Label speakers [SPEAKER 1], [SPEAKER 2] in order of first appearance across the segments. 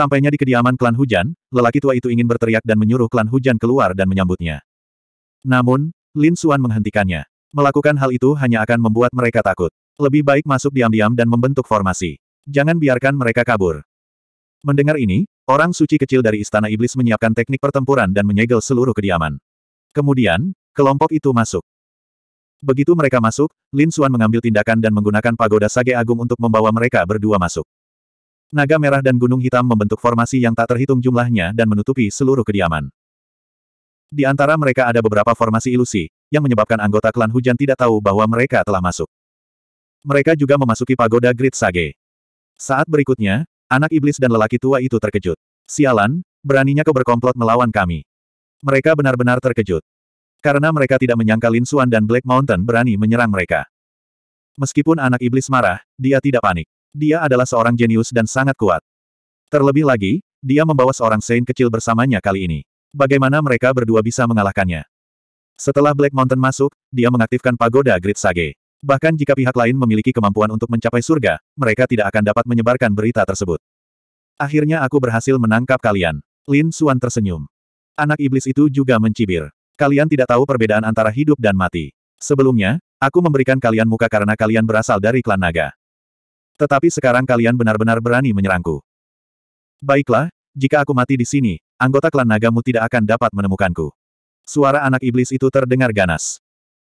[SPEAKER 1] Sampainya di kediaman klan hujan, lelaki tua itu ingin berteriak dan menyuruh klan hujan keluar dan menyambutnya. Namun, Lin Xuan menghentikannya. Melakukan hal itu hanya akan membuat mereka takut. Lebih baik masuk diam-diam dan membentuk formasi. Jangan biarkan mereka kabur. Mendengar ini, orang suci kecil dari Istana Iblis menyiapkan teknik pertempuran dan menyegel seluruh kediaman. Kemudian, kelompok itu masuk. Begitu mereka masuk, Lin Xuan mengambil tindakan dan menggunakan pagoda Sage Agung untuk membawa mereka berdua masuk. Naga merah dan gunung hitam membentuk formasi yang tak terhitung jumlahnya dan menutupi seluruh kediaman. Di antara mereka ada beberapa formasi ilusi, yang menyebabkan anggota klan hujan tidak tahu bahwa mereka telah masuk. Mereka juga memasuki pagoda Great Sage. Saat berikutnya, anak iblis dan lelaki tua itu terkejut. Sialan, beraninya kau berkomplot melawan kami. Mereka benar-benar terkejut. Karena mereka tidak menyangka Lin Xuan dan Black Mountain berani menyerang mereka. Meskipun anak iblis marah, dia tidak panik. Dia adalah seorang jenius dan sangat kuat. Terlebih lagi, dia membawa seorang Saint kecil bersamanya kali ini. Bagaimana mereka berdua bisa mengalahkannya? Setelah Black Mountain masuk, dia mengaktifkan pagoda Grid Sage. Bahkan jika pihak lain memiliki kemampuan untuk mencapai surga, mereka tidak akan dapat menyebarkan berita tersebut. Akhirnya aku berhasil menangkap kalian. Lin Suan tersenyum. Anak iblis itu juga mencibir. Kalian tidak tahu perbedaan antara hidup dan mati. Sebelumnya, aku memberikan kalian muka karena kalian berasal dari klan naga. Tetapi sekarang kalian benar-benar berani menyerangku. Baiklah, jika aku mati di sini, anggota klan nagamu tidak akan dapat menemukanku. Suara anak iblis itu terdengar ganas.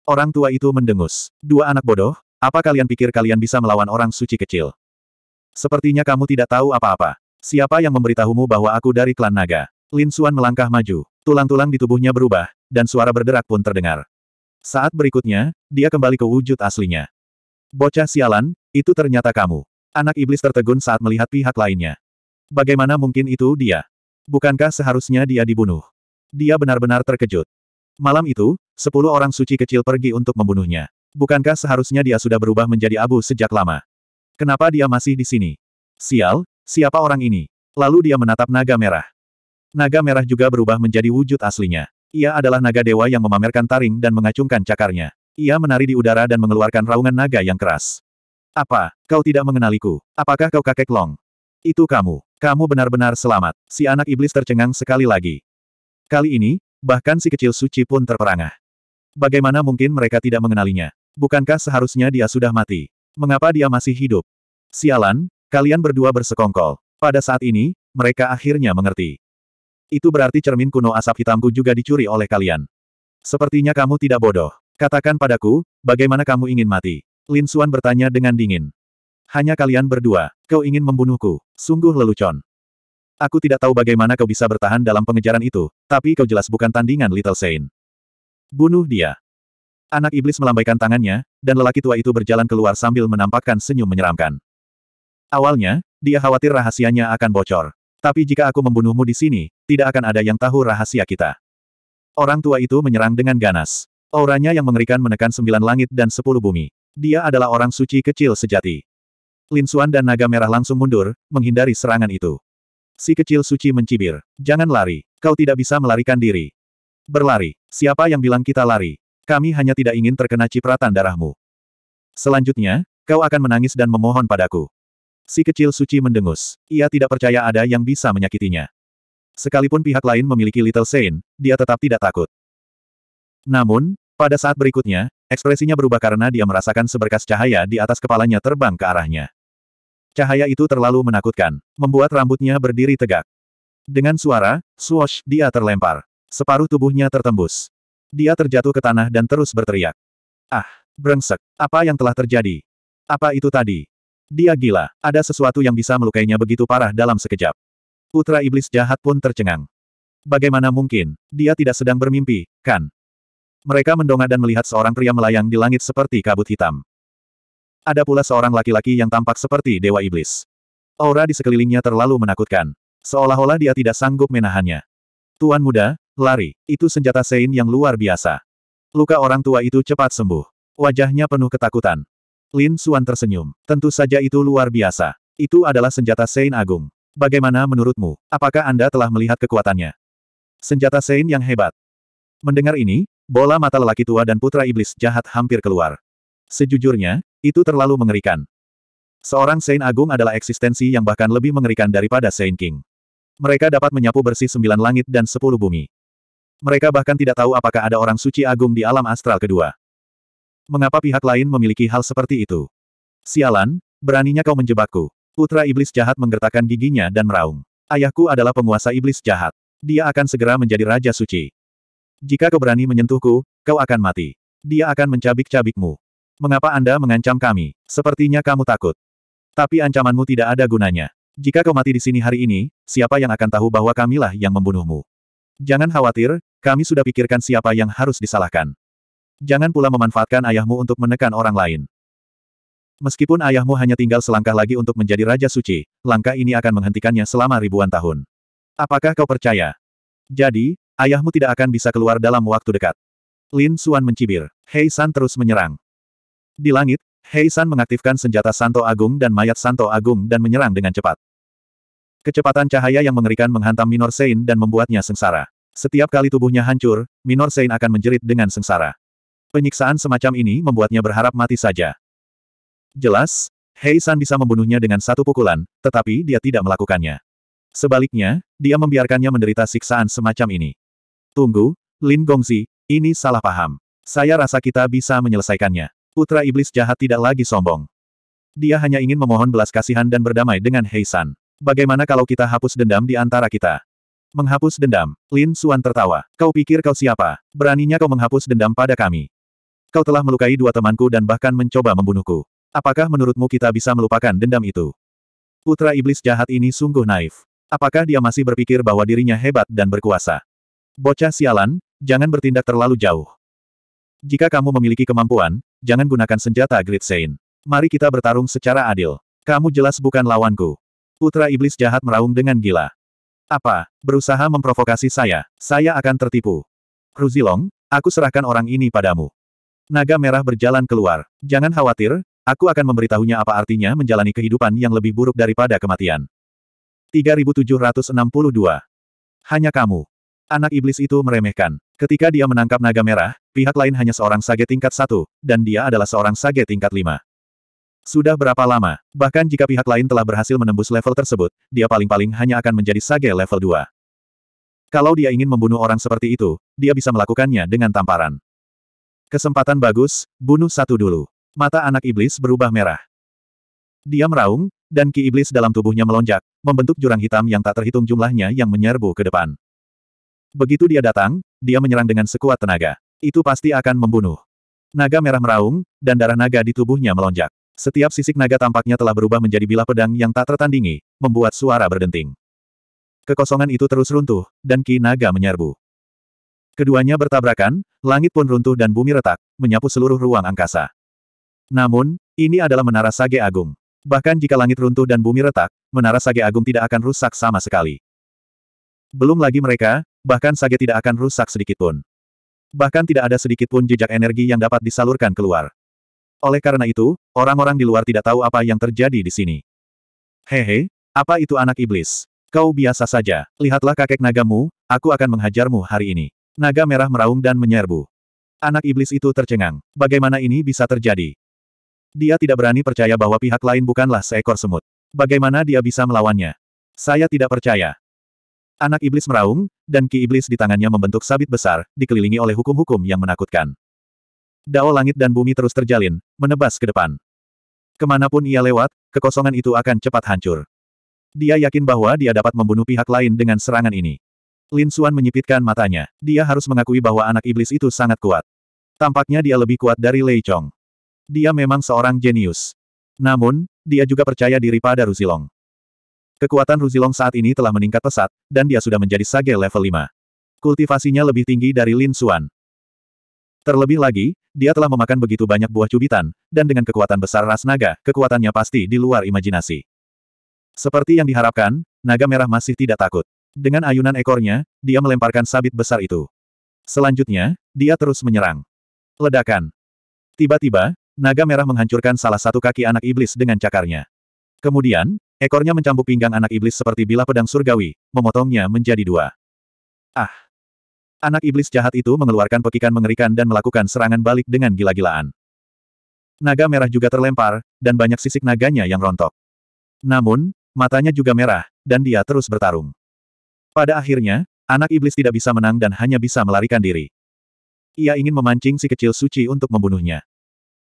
[SPEAKER 1] Orang tua itu mendengus. Dua anak bodoh, apa kalian pikir kalian bisa melawan orang suci kecil? Sepertinya kamu tidak tahu apa-apa. Siapa yang memberitahumu bahwa aku dari klan naga? Lin Suan melangkah maju. Tulang-tulang di tubuhnya berubah, dan suara berderak pun terdengar. Saat berikutnya, dia kembali ke wujud aslinya. Bocah sialan, itu ternyata kamu. Anak iblis tertegun saat melihat pihak lainnya. Bagaimana mungkin itu dia? Bukankah seharusnya dia dibunuh? Dia benar-benar terkejut. Malam itu, sepuluh orang suci kecil pergi untuk membunuhnya. Bukankah seharusnya dia sudah berubah menjadi abu sejak lama? Kenapa dia masih di sini? Sial, siapa orang ini? Lalu dia menatap naga merah. Naga merah juga berubah menjadi wujud aslinya. Ia adalah naga dewa yang memamerkan taring dan mengacungkan cakarnya. Ia menari di udara dan mengeluarkan raungan naga yang keras. Apa, kau tidak mengenaliku? Apakah kau kakek Long? Itu kamu. Kamu benar-benar selamat. Si anak iblis tercengang sekali lagi. Kali ini, bahkan si kecil suci pun terperangah. Bagaimana mungkin mereka tidak mengenalinya? Bukankah seharusnya dia sudah mati? Mengapa dia masih hidup? Sialan, kalian berdua bersekongkol. Pada saat ini, mereka akhirnya mengerti. Itu berarti cermin kuno asap hitamku juga dicuri oleh kalian. Sepertinya kamu tidak bodoh. Katakan padaku, bagaimana kamu ingin mati? Lin Xuan bertanya dengan dingin. Hanya kalian berdua, kau ingin membunuhku, sungguh lelucon. Aku tidak tahu bagaimana kau bisa bertahan dalam pengejaran itu, tapi kau jelas bukan tandingan Little Saint. Bunuh dia. Anak iblis melambaikan tangannya, dan lelaki tua itu berjalan keluar sambil menampakkan senyum menyeramkan. Awalnya, dia khawatir rahasianya akan bocor. Tapi jika aku membunuhmu di sini, tidak akan ada yang tahu rahasia kita. Orang tua itu menyerang dengan ganas. Auranya yang mengerikan menekan sembilan langit dan sepuluh bumi. Dia adalah orang suci kecil sejati. Lin Xuan dan naga merah langsung mundur, menghindari serangan itu. Si kecil suci mencibir. Jangan lari. Kau tidak bisa melarikan diri. Berlari. Siapa yang bilang kita lari? Kami hanya tidak ingin terkena cipratan darahmu. Selanjutnya, kau akan menangis dan memohon padaku. Si kecil suci mendengus. Ia tidak percaya ada yang bisa menyakitinya. Sekalipun pihak lain memiliki Little Saint, dia tetap tidak takut. Namun, pada saat berikutnya, ekspresinya berubah karena dia merasakan seberkas cahaya di atas kepalanya terbang ke arahnya. Cahaya itu terlalu menakutkan, membuat rambutnya berdiri tegak. Dengan suara, swoosh, dia terlempar. Separuh tubuhnya tertembus. Dia terjatuh ke tanah dan terus berteriak. Ah, brengsek, apa yang telah terjadi? Apa itu tadi? Dia gila, ada sesuatu yang bisa melukainya begitu parah dalam sekejap. Putra iblis jahat pun tercengang. Bagaimana mungkin, dia tidak sedang bermimpi, kan? Mereka mendongak dan melihat seorang pria melayang di langit seperti kabut hitam. Ada pula seorang laki-laki yang tampak seperti dewa iblis. Aura di sekelilingnya terlalu menakutkan. Seolah-olah dia tidak sanggup menahannya. Tuan muda, lari. Itu senjata Sein yang luar biasa. Luka orang tua itu cepat sembuh. Wajahnya penuh ketakutan. Lin Suan tersenyum. Tentu saja itu luar biasa. Itu adalah senjata Sein Agung. Bagaimana menurutmu? Apakah Anda telah melihat kekuatannya? Senjata Sein yang hebat. Mendengar ini, Bola mata lelaki tua dan putra iblis jahat hampir keluar. Sejujurnya, itu terlalu mengerikan. Seorang Saint Agung adalah eksistensi yang bahkan lebih mengerikan daripada Saint King. Mereka dapat menyapu bersih sembilan langit dan sepuluh bumi. Mereka bahkan tidak tahu apakah ada orang suci agung di alam astral kedua. Mengapa pihak lain memiliki hal seperti itu? Sialan, beraninya kau menjebakku. Putra iblis jahat menggertakkan giginya dan meraung. Ayahku adalah penguasa iblis jahat. Dia akan segera menjadi raja suci. Jika kau berani menyentuhku, kau akan mati. Dia akan mencabik-cabikmu. Mengapa Anda mengancam kami? Sepertinya kamu takut. Tapi ancamanmu tidak ada gunanya. Jika kau mati di sini hari ini, siapa yang akan tahu bahwa kamilah yang membunuhmu? Jangan khawatir, kami sudah pikirkan siapa yang harus disalahkan. Jangan pula memanfaatkan ayahmu untuk menekan orang lain. Meskipun ayahmu hanya tinggal selangkah lagi untuk menjadi Raja Suci, langkah ini akan menghentikannya selama ribuan tahun. Apakah kau percaya? Jadi, Ayahmu tidak akan bisa keluar dalam waktu dekat. Lin Suan mencibir. Hei San terus menyerang. Di langit, Hei San mengaktifkan senjata Santo Agung dan mayat Santo Agung dan menyerang dengan cepat. Kecepatan cahaya yang mengerikan menghantam Minor Sein dan membuatnya sengsara. Setiap kali tubuhnya hancur, Minor Sein akan menjerit dengan sengsara. Penyiksaan semacam ini membuatnya berharap mati saja. Jelas, Hei San bisa membunuhnya dengan satu pukulan, tetapi dia tidak melakukannya. Sebaliknya, dia membiarkannya menderita siksaan semacam ini. Tunggu, Lin Gongzi, ini salah paham. Saya rasa kita bisa menyelesaikannya. Putra Iblis jahat tidak lagi sombong. Dia hanya ingin memohon belas kasihan dan berdamai dengan Hei San. Bagaimana kalau kita hapus dendam di antara kita? Menghapus dendam, Lin Suan tertawa. Kau pikir kau siapa? Beraninya kau menghapus dendam pada kami. Kau telah melukai dua temanku dan bahkan mencoba membunuhku. Apakah menurutmu kita bisa melupakan dendam itu? Putra iblis jahat ini sungguh naif. Apakah dia masih berpikir bahwa dirinya hebat dan berkuasa? Bocah sialan, jangan bertindak terlalu jauh. Jika kamu memiliki kemampuan, jangan gunakan senjata Great Saint. Mari kita bertarung secara adil. Kamu jelas bukan lawanku. Putra Iblis jahat meraung dengan gila. Apa, berusaha memprovokasi saya, saya akan tertipu. Ruzilong, aku serahkan orang ini padamu. Naga merah berjalan keluar. Jangan khawatir, aku akan memberitahunya apa artinya menjalani kehidupan yang lebih buruk daripada kematian. 3762. Hanya kamu. Anak iblis itu meremehkan. Ketika dia menangkap naga merah, pihak lain hanya seorang sage tingkat satu, dan dia adalah seorang sage tingkat lima. Sudah berapa lama? Bahkan jika pihak lain telah berhasil menembus level tersebut, dia paling-paling hanya akan menjadi sage level 2. Kalau dia ingin membunuh orang seperti itu, dia bisa melakukannya dengan tamparan. Kesempatan bagus, bunuh satu dulu. Mata anak iblis berubah merah. Dia meraung, dan ki iblis dalam tubuhnya melonjak, membentuk jurang hitam yang tak terhitung jumlahnya yang menyerbu ke depan. Begitu dia datang, dia menyerang dengan sekuat tenaga. Itu pasti akan membunuh. Naga merah meraung, dan darah naga di tubuhnya melonjak. Setiap sisik naga tampaknya telah berubah menjadi bilah pedang yang tak tertandingi, membuat suara berdenting. Kekosongan itu terus runtuh, dan ki naga menyerbu. Keduanya bertabrakan, langit pun runtuh dan bumi retak, menyapu seluruh ruang angkasa. Namun, ini adalah menara Sage Agung. Bahkan jika langit runtuh dan bumi retak, menara Sage Agung tidak akan rusak sama sekali. Belum lagi mereka, bahkan Sage tidak akan rusak sedikitpun. Bahkan tidak ada sedikitpun jejak energi yang dapat disalurkan keluar. Oleh karena itu, orang-orang di luar tidak tahu apa yang terjadi di sini. Hehe, apa itu anak iblis? Kau biasa saja, lihatlah kakek nagamu, aku akan menghajarmu hari ini. Naga merah meraung dan menyerbu. Anak iblis itu tercengang. Bagaimana ini bisa terjadi? Dia tidak berani percaya bahwa pihak lain bukanlah seekor semut. Bagaimana dia bisa melawannya? Saya tidak percaya. Anak iblis meraung, dan ki iblis di tangannya membentuk sabit besar, dikelilingi oleh hukum-hukum yang menakutkan. Dao langit dan bumi terus terjalin, menebas ke depan. Kemanapun ia lewat, kekosongan itu akan cepat hancur. Dia yakin bahwa dia dapat membunuh pihak lain dengan serangan ini. Lin Xuan menyipitkan matanya. Dia harus mengakui bahwa anak iblis itu sangat kuat. Tampaknya dia lebih kuat dari Lei Chong. Dia memang seorang jenius. Namun, dia juga percaya diri pada Ruzilong. Kekuatan Ruzilong saat ini telah meningkat pesat, dan dia sudah menjadi sage level 5. Kultivasinya lebih tinggi dari Lin Xuan. Terlebih lagi, dia telah memakan begitu banyak buah cubitan, dan dengan kekuatan besar ras naga, kekuatannya pasti di luar imajinasi. Seperti yang diharapkan, naga merah masih tidak takut. Dengan ayunan ekornya, dia melemparkan sabit besar itu. Selanjutnya, dia terus menyerang. Ledakan. Tiba-tiba, naga merah menghancurkan salah satu kaki anak iblis dengan cakarnya. Kemudian, Ekornya mencambuk pinggang anak iblis seperti bila pedang surgawi, memotongnya menjadi dua. Ah! Anak iblis jahat itu mengeluarkan pekikan mengerikan dan melakukan serangan balik dengan gila-gilaan. Naga merah juga terlempar, dan banyak sisik naganya yang rontok. Namun, matanya juga merah, dan dia terus bertarung. Pada akhirnya, anak iblis tidak bisa menang dan hanya bisa melarikan diri. Ia ingin memancing si kecil suci untuk membunuhnya.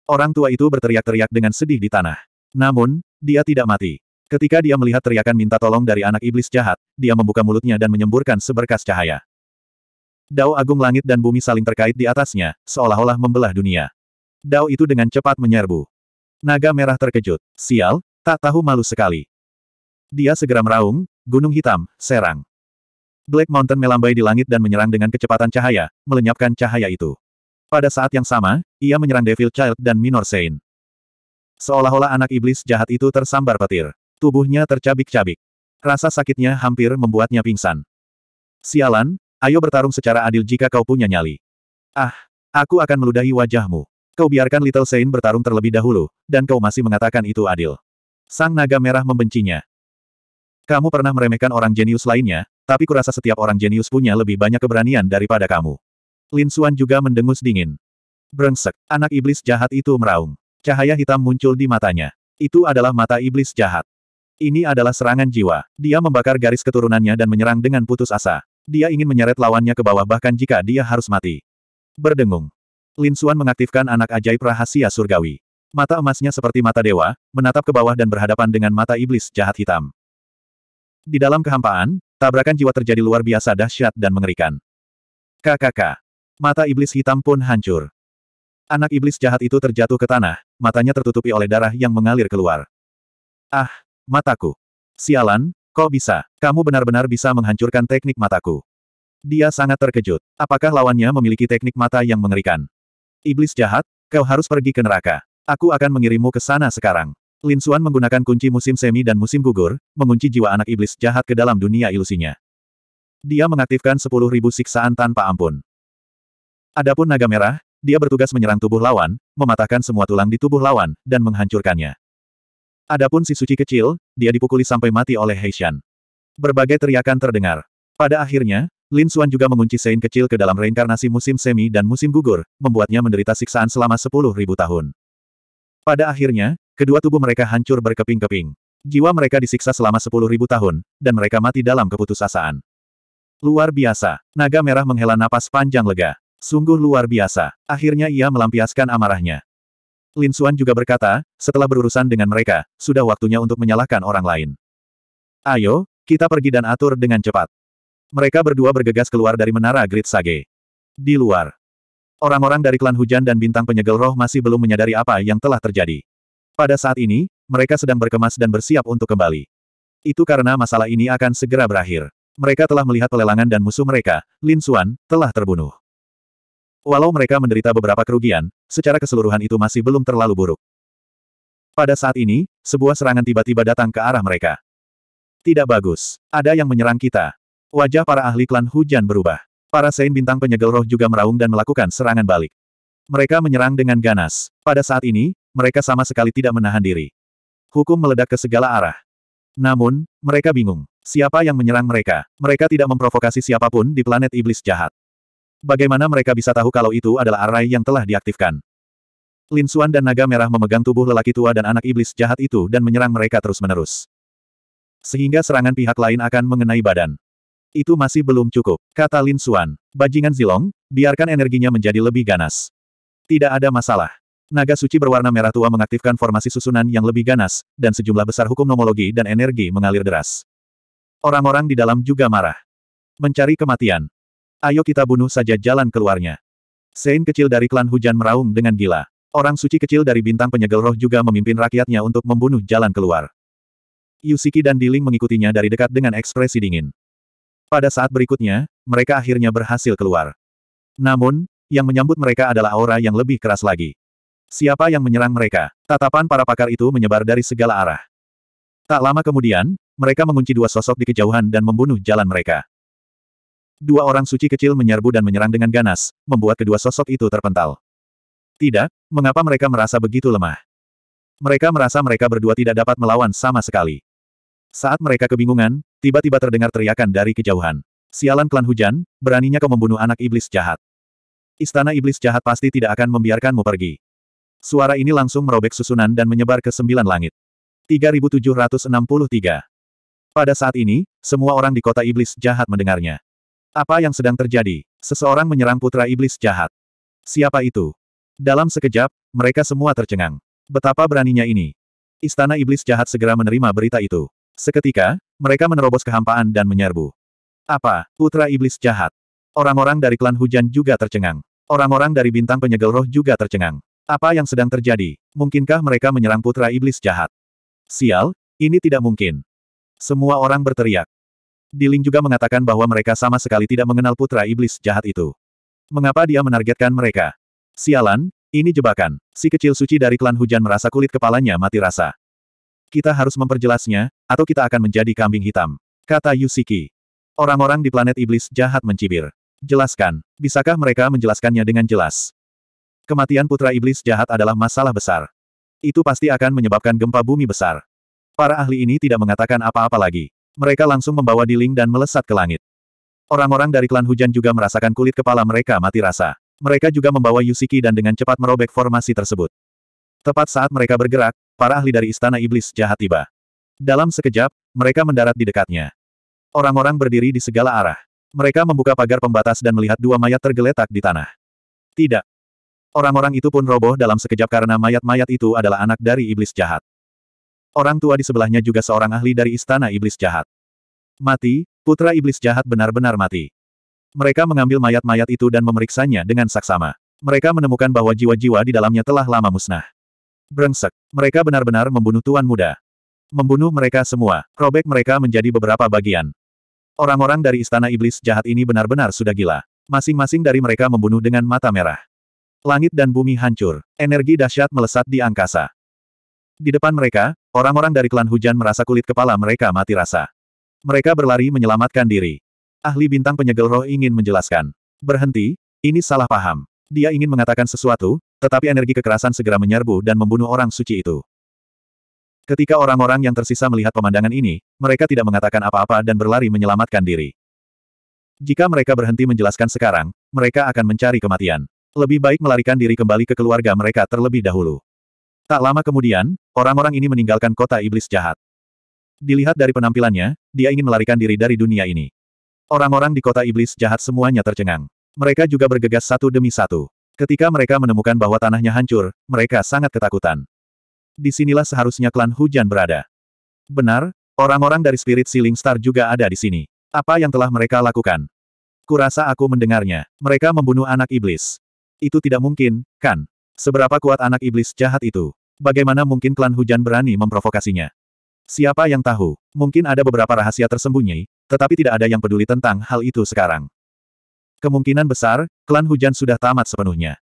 [SPEAKER 1] Orang tua itu berteriak-teriak dengan sedih di tanah. Namun, dia tidak mati. Ketika dia melihat teriakan minta tolong dari anak iblis jahat, dia membuka mulutnya dan menyemburkan seberkas cahaya. Dao agung langit dan bumi saling terkait di atasnya, seolah-olah membelah dunia. Dao itu dengan cepat menyerbu. Naga merah terkejut. Sial, tak tahu malu sekali. Dia segera meraung, gunung hitam, serang. Black Mountain melambai di langit dan menyerang dengan kecepatan cahaya, melenyapkan cahaya itu. Pada saat yang sama, ia menyerang Devil Child dan Minor Saint. Seolah-olah anak iblis jahat itu tersambar petir. Tubuhnya tercabik-cabik. Rasa sakitnya hampir membuatnya pingsan. Sialan, ayo bertarung secara adil jika kau punya nyali. Ah, aku akan meludahi wajahmu. Kau biarkan Little Saint bertarung terlebih dahulu, dan kau masih mengatakan itu adil. Sang naga merah membencinya. Kamu pernah meremehkan orang jenius lainnya, tapi kurasa setiap orang jenius punya lebih banyak keberanian daripada kamu. Lin Xuan juga mendengus dingin. Brengsek, anak iblis jahat itu meraung. Cahaya hitam muncul di matanya. Itu adalah mata iblis jahat. Ini adalah serangan jiwa. Dia membakar garis keturunannya dan menyerang dengan putus asa. Dia ingin menyeret lawannya ke bawah bahkan jika dia harus mati. Berdengung. Lin Xuan mengaktifkan anak ajaib rahasia surgawi. Mata emasnya seperti mata dewa, menatap ke bawah dan berhadapan dengan mata iblis jahat hitam. Di dalam kehampaan, tabrakan jiwa terjadi luar biasa dahsyat dan mengerikan. KKK. Mata iblis hitam pun hancur. Anak iblis jahat itu terjatuh ke tanah, matanya tertutupi oleh darah yang mengalir keluar. Ah, Mataku. Sialan, kok bisa? Kamu benar-benar bisa menghancurkan teknik mataku. Dia sangat terkejut. Apakah lawannya memiliki teknik mata yang mengerikan? Iblis jahat, kau harus pergi ke neraka. Aku akan mengirimmu ke sana sekarang. Lin Xuan menggunakan kunci musim semi dan musim gugur, mengunci jiwa anak iblis jahat ke dalam dunia ilusinya. Dia mengaktifkan 10.000 siksaan tanpa ampun. Adapun naga merah, dia bertugas menyerang tubuh lawan, mematahkan semua tulang di tubuh lawan, dan menghancurkannya. Adapun si suci kecil, dia dipukuli sampai mati oleh Heishan. Berbagai teriakan terdengar. Pada akhirnya, Lin Xuan juga mengunci Sein kecil ke dalam reinkarnasi musim semi dan musim gugur, membuatnya menderita siksaan selama sepuluh ribu tahun. Pada akhirnya, kedua tubuh mereka hancur berkeping-keping. Jiwa mereka disiksa selama sepuluh ribu tahun, dan mereka mati dalam keputusasaan. Luar biasa, naga merah menghela napas panjang lega. Sungguh luar biasa. Akhirnya ia melampiaskan amarahnya. Lin Xuan juga berkata, setelah berurusan dengan mereka, sudah waktunya untuk menyalahkan orang lain. Ayo, kita pergi dan atur dengan cepat. Mereka berdua bergegas keluar dari menara Grid Sage. Di luar, orang-orang dari klan hujan dan bintang penyegel roh masih belum menyadari apa yang telah terjadi. Pada saat ini, mereka sedang berkemas dan bersiap untuk kembali. Itu karena masalah ini akan segera berakhir. Mereka telah melihat pelelangan dan musuh mereka, Lin Xuan, telah terbunuh. Walau mereka menderita beberapa kerugian, secara keseluruhan itu masih belum terlalu buruk. Pada saat ini, sebuah serangan tiba-tiba datang ke arah mereka. Tidak bagus. Ada yang menyerang kita. Wajah para ahli klan hujan berubah. Para Sein Bintang Penyegel Roh juga meraung dan melakukan serangan balik. Mereka menyerang dengan ganas. Pada saat ini, mereka sama sekali tidak menahan diri. Hukum meledak ke segala arah. Namun, mereka bingung. Siapa yang menyerang mereka? Mereka tidak memprovokasi siapapun di planet iblis jahat. Bagaimana mereka bisa tahu kalau itu adalah arai yang telah diaktifkan? Lin Xuan dan naga merah memegang tubuh lelaki tua dan anak iblis jahat itu dan menyerang mereka terus-menerus. Sehingga serangan pihak lain akan mengenai badan. Itu masih belum cukup, kata Lin Xuan. Bajingan Zilong, biarkan energinya menjadi lebih ganas. Tidak ada masalah. Naga suci berwarna merah tua mengaktifkan formasi susunan yang lebih ganas, dan sejumlah besar hukum nomologi dan energi mengalir deras. Orang-orang di dalam juga marah. Mencari kematian, Ayo kita bunuh saja jalan keluarnya. Sein kecil dari klan hujan meraung dengan gila. Orang suci kecil dari bintang penyegel roh juga memimpin rakyatnya untuk membunuh jalan keluar. Yusiki dan Diling mengikutinya dari dekat dengan ekspresi dingin. Pada saat berikutnya, mereka akhirnya berhasil keluar. Namun, yang menyambut mereka adalah aura yang lebih keras lagi. Siapa yang menyerang mereka? Tatapan para pakar itu menyebar dari segala arah. Tak lama kemudian, mereka mengunci dua sosok di kejauhan dan membunuh jalan mereka. Dua orang suci kecil menyerbu dan menyerang dengan ganas, membuat kedua sosok itu terpental. Tidak, mengapa mereka merasa begitu lemah? Mereka merasa mereka berdua tidak dapat melawan sama sekali. Saat mereka kebingungan, tiba-tiba terdengar teriakan dari kejauhan. Sialan klan hujan, beraninya kau membunuh anak iblis jahat. Istana iblis jahat pasti tidak akan membiarkanmu pergi. Suara ini langsung merobek susunan dan menyebar ke sembilan langit. 3763 Pada saat ini, semua orang di kota iblis jahat mendengarnya. Apa yang sedang terjadi? Seseorang menyerang putra iblis jahat. Siapa itu? Dalam sekejap, mereka semua tercengang. Betapa beraninya ini. Istana iblis jahat segera menerima berita itu. Seketika, mereka menerobos kehampaan dan menyerbu. Apa? Putra iblis jahat. Orang-orang dari klan hujan juga tercengang. Orang-orang dari bintang penyegel roh juga tercengang. Apa yang sedang terjadi? Mungkinkah mereka menyerang putra iblis jahat? Sial, ini tidak mungkin. Semua orang berteriak. Diling juga mengatakan bahwa mereka sama sekali tidak mengenal putra iblis jahat itu. Mengapa dia menargetkan mereka? Sialan, ini jebakan. Si kecil suci dari klan hujan merasa kulit kepalanya mati rasa. Kita harus memperjelasnya, atau kita akan menjadi kambing hitam. Kata Yusiki. Orang-orang di planet iblis jahat mencibir. Jelaskan. Bisakah mereka menjelaskannya dengan jelas? Kematian putra iblis jahat adalah masalah besar. Itu pasti akan menyebabkan gempa bumi besar. Para ahli ini tidak mengatakan apa-apa lagi. Mereka langsung membawa Diling dan melesat ke langit. Orang-orang dari klan hujan juga merasakan kulit kepala mereka mati rasa. Mereka juga membawa Yusiki dan dengan cepat merobek formasi tersebut. Tepat saat mereka bergerak, para ahli dari Istana Iblis jahat tiba. Dalam sekejap, mereka mendarat di dekatnya. Orang-orang berdiri di segala arah. Mereka membuka pagar pembatas dan melihat dua mayat tergeletak di tanah. Tidak. Orang-orang itu pun roboh dalam sekejap karena mayat-mayat itu adalah anak dari iblis jahat. Orang tua di sebelahnya juga seorang ahli dari istana iblis jahat. Mati, putra iblis jahat benar-benar mati. Mereka mengambil mayat-mayat itu dan memeriksanya dengan saksama. Mereka menemukan bahwa jiwa-jiwa di dalamnya telah lama musnah. Brengsek, mereka benar-benar membunuh tuan muda. Membunuh mereka semua, robek mereka menjadi beberapa bagian. Orang-orang dari istana iblis jahat ini benar-benar sudah gila. Masing-masing dari mereka membunuh dengan mata merah. Langit dan bumi hancur. Energi dahsyat melesat di angkasa. Di depan mereka, Orang-orang dari klan hujan merasa kulit kepala mereka mati rasa. Mereka berlari menyelamatkan diri. Ahli bintang penyegel roh ingin menjelaskan. Berhenti, ini salah paham. Dia ingin mengatakan sesuatu, tetapi energi kekerasan segera menyerbu dan membunuh orang suci itu. Ketika orang-orang yang tersisa melihat pemandangan ini, mereka tidak mengatakan apa-apa dan berlari menyelamatkan diri. Jika mereka berhenti menjelaskan sekarang, mereka akan mencari kematian. Lebih baik melarikan diri kembali ke keluarga mereka terlebih dahulu. Tak lama kemudian, orang-orang ini meninggalkan kota iblis jahat. Dilihat dari penampilannya, dia ingin melarikan diri dari dunia ini. Orang-orang di kota iblis jahat semuanya tercengang. Mereka juga bergegas satu demi satu. Ketika mereka menemukan bahwa tanahnya hancur, mereka sangat ketakutan. Disinilah seharusnya klan hujan berada. Benar, orang-orang dari Spirit Ceiling Star juga ada di sini. Apa yang telah mereka lakukan? Kurasa aku mendengarnya. Mereka membunuh anak iblis. Itu tidak mungkin, kan? Seberapa kuat anak iblis jahat itu? Bagaimana mungkin klan hujan berani memprovokasinya? Siapa yang tahu? Mungkin ada beberapa rahasia tersembunyi, tetapi tidak ada yang peduli tentang hal itu sekarang. Kemungkinan besar, klan hujan sudah tamat sepenuhnya.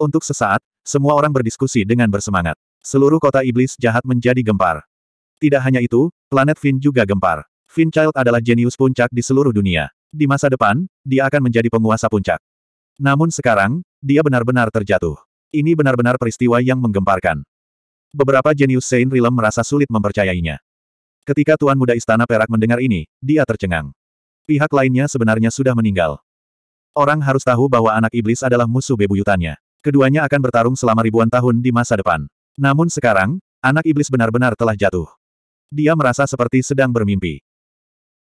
[SPEAKER 1] Untuk sesaat, semua orang berdiskusi dengan bersemangat. Seluruh kota iblis jahat menjadi gempar. Tidak hanya itu, planet Finn juga gempar. Finn Child adalah jenius puncak di seluruh dunia. Di masa depan, dia akan menjadi penguasa puncak. Namun sekarang, dia benar-benar terjatuh. Ini benar-benar peristiwa yang menggemparkan. Beberapa jenius Saint Rilem merasa sulit mempercayainya. Ketika Tuan Muda Istana Perak mendengar ini, dia tercengang. Pihak lainnya sebenarnya sudah meninggal. Orang harus tahu bahwa anak iblis adalah musuh bebuyutannya. Keduanya akan bertarung selama ribuan tahun di masa depan. Namun sekarang, anak iblis benar-benar telah jatuh. Dia merasa seperti sedang bermimpi.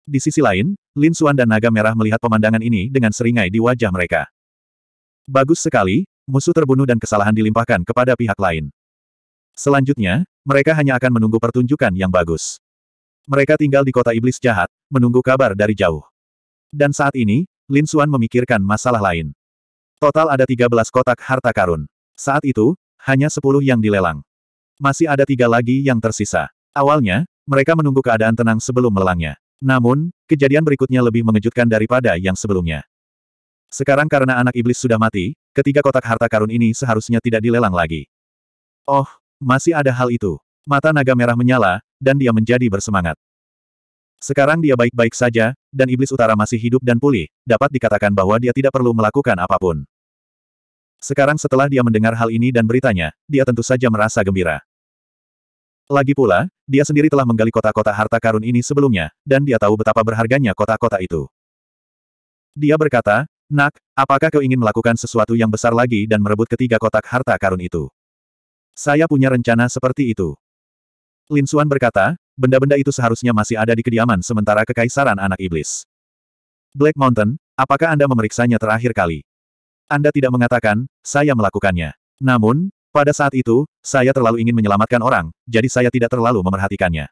[SPEAKER 1] Di sisi lain, Lin Suan dan Naga Merah melihat pemandangan ini dengan seringai di wajah mereka. Bagus sekali, musuh terbunuh dan kesalahan dilimpahkan kepada pihak lain. Selanjutnya, mereka hanya akan menunggu pertunjukan yang bagus. Mereka tinggal di kota iblis jahat, menunggu kabar dari jauh. Dan saat ini, Lin Suan memikirkan masalah lain. Total ada 13 kotak harta karun. Saat itu, hanya 10 yang dilelang. Masih ada tiga lagi yang tersisa. Awalnya, mereka menunggu keadaan tenang sebelum melangnya. Namun, kejadian berikutnya lebih mengejutkan daripada yang sebelumnya. Sekarang karena anak iblis sudah mati, ketiga kotak harta karun ini seharusnya tidak dilelang lagi. Oh, masih ada hal itu. Mata naga merah menyala, dan dia menjadi bersemangat. Sekarang dia baik-baik saja, dan iblis utara masih hidup dan pulih, dapat dikatakan bahwa dia tidak perlu melakukan apapun. Sekarang setelah dia mendengar hal ini dan beritanya, dia tentu saja merasa gembira. Lagi pula, dia sendiri telah menggali kota-kota harta karun ini sebelumnya, dan dia tahu betapa berharganya kota-kota itu. Dia berkata, Nak, apakah kau ingin melakukan sesuatu yang besar lagi dan merebut ketiga kotak harta karun itu? Saya punya rencana seperti itu. Lin Xuan berkata, benda-benda itu seharusnya masih ada di kediaman sementara kekaisaran anak iblis. Black Mountain, apakah Anda memeriksanya terakhir kali? Anda tidak mengatakan, saya melakukannya. Namun, pada saat itu, saya terlalu ingin menyelamatkan orang, jadi saya tidak terlalu memerhatikannya.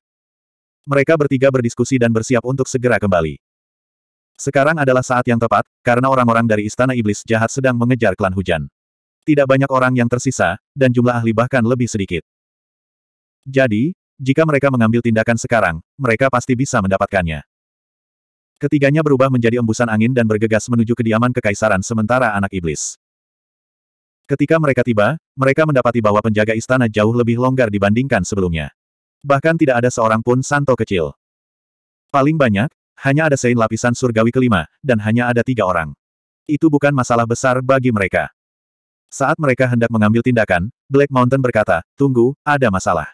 [SPEAKER 1] Mereka bertiga berdiskusi dan bersiap untuk segera kembali. Sekarang adalah saat yang tepat, karena orang-orang dari Istana Iblis Jahat sedang mengejar klan hujan. Tidak banyak orang yang tersisa, dan jumlah ahli bahkan lebih sedikit. Jadi, jika mereka mengambil tindakan sekarang, mereka pasti bisa mendapatkannya. Ketiganya berubah menjadi embusan angin dan bergegas menuju kediaman kekaisaran sementara anak iblis. Ketika mereka tiba, mereka mendapati bahwa penjaga istana jauh lebih longgar dibandingkan sebelumnya. Bahkan tidak ada seorang pun santo kecil. Paling banyak, hanya ada sein lapisan surgawi kelima, dan hanya ada tiga orang. Itu bukan masalah besar bagi mereka. Saat mereka hendak mengambil tindakan, Black Mountain berkata, Tunggu, ada masalah.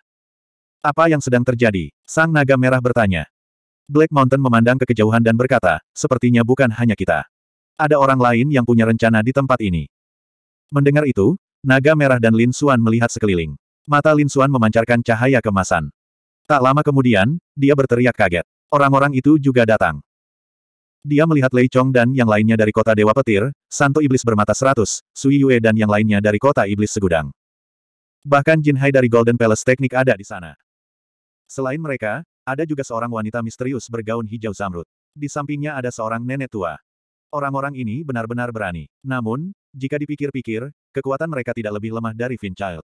[SPEAKER 1] Apa yang sedang terjadi? Sang Naga Merah bertanya. Black Mountain memandang ke kejauhan dan berkata, Sepertinya bukan hanya kita. Ada orang lain yang punya rencana di tempat ini. Mendengar itu, Naga Merah dan Lin Suan melihat sekeliling. Mata Lin Suan memancarkan cahaya kemasan. Tak lama kemudian, dia berteriak kaget. Orang-orang itu juga datang. Dia melihat Lei Chong dan yang lainnya dari kota Dewa Petir, Santo Iblis Bermata Seratus, Sui Yue dan yang lainnya dari kota Iblis Segudang. Bahkan Jin Hai dari Golden Palace Teknik ada di sana. Selain mereka, ada juga seorang wanita misterius bergaun hijau zamrud. Di sampingnya ada seorang nenek tua. Orang-orang ini benar-benar berani. Namun, jika dipikir-pikir, kekuatan mereka tidak lebih lemah dari Finchild.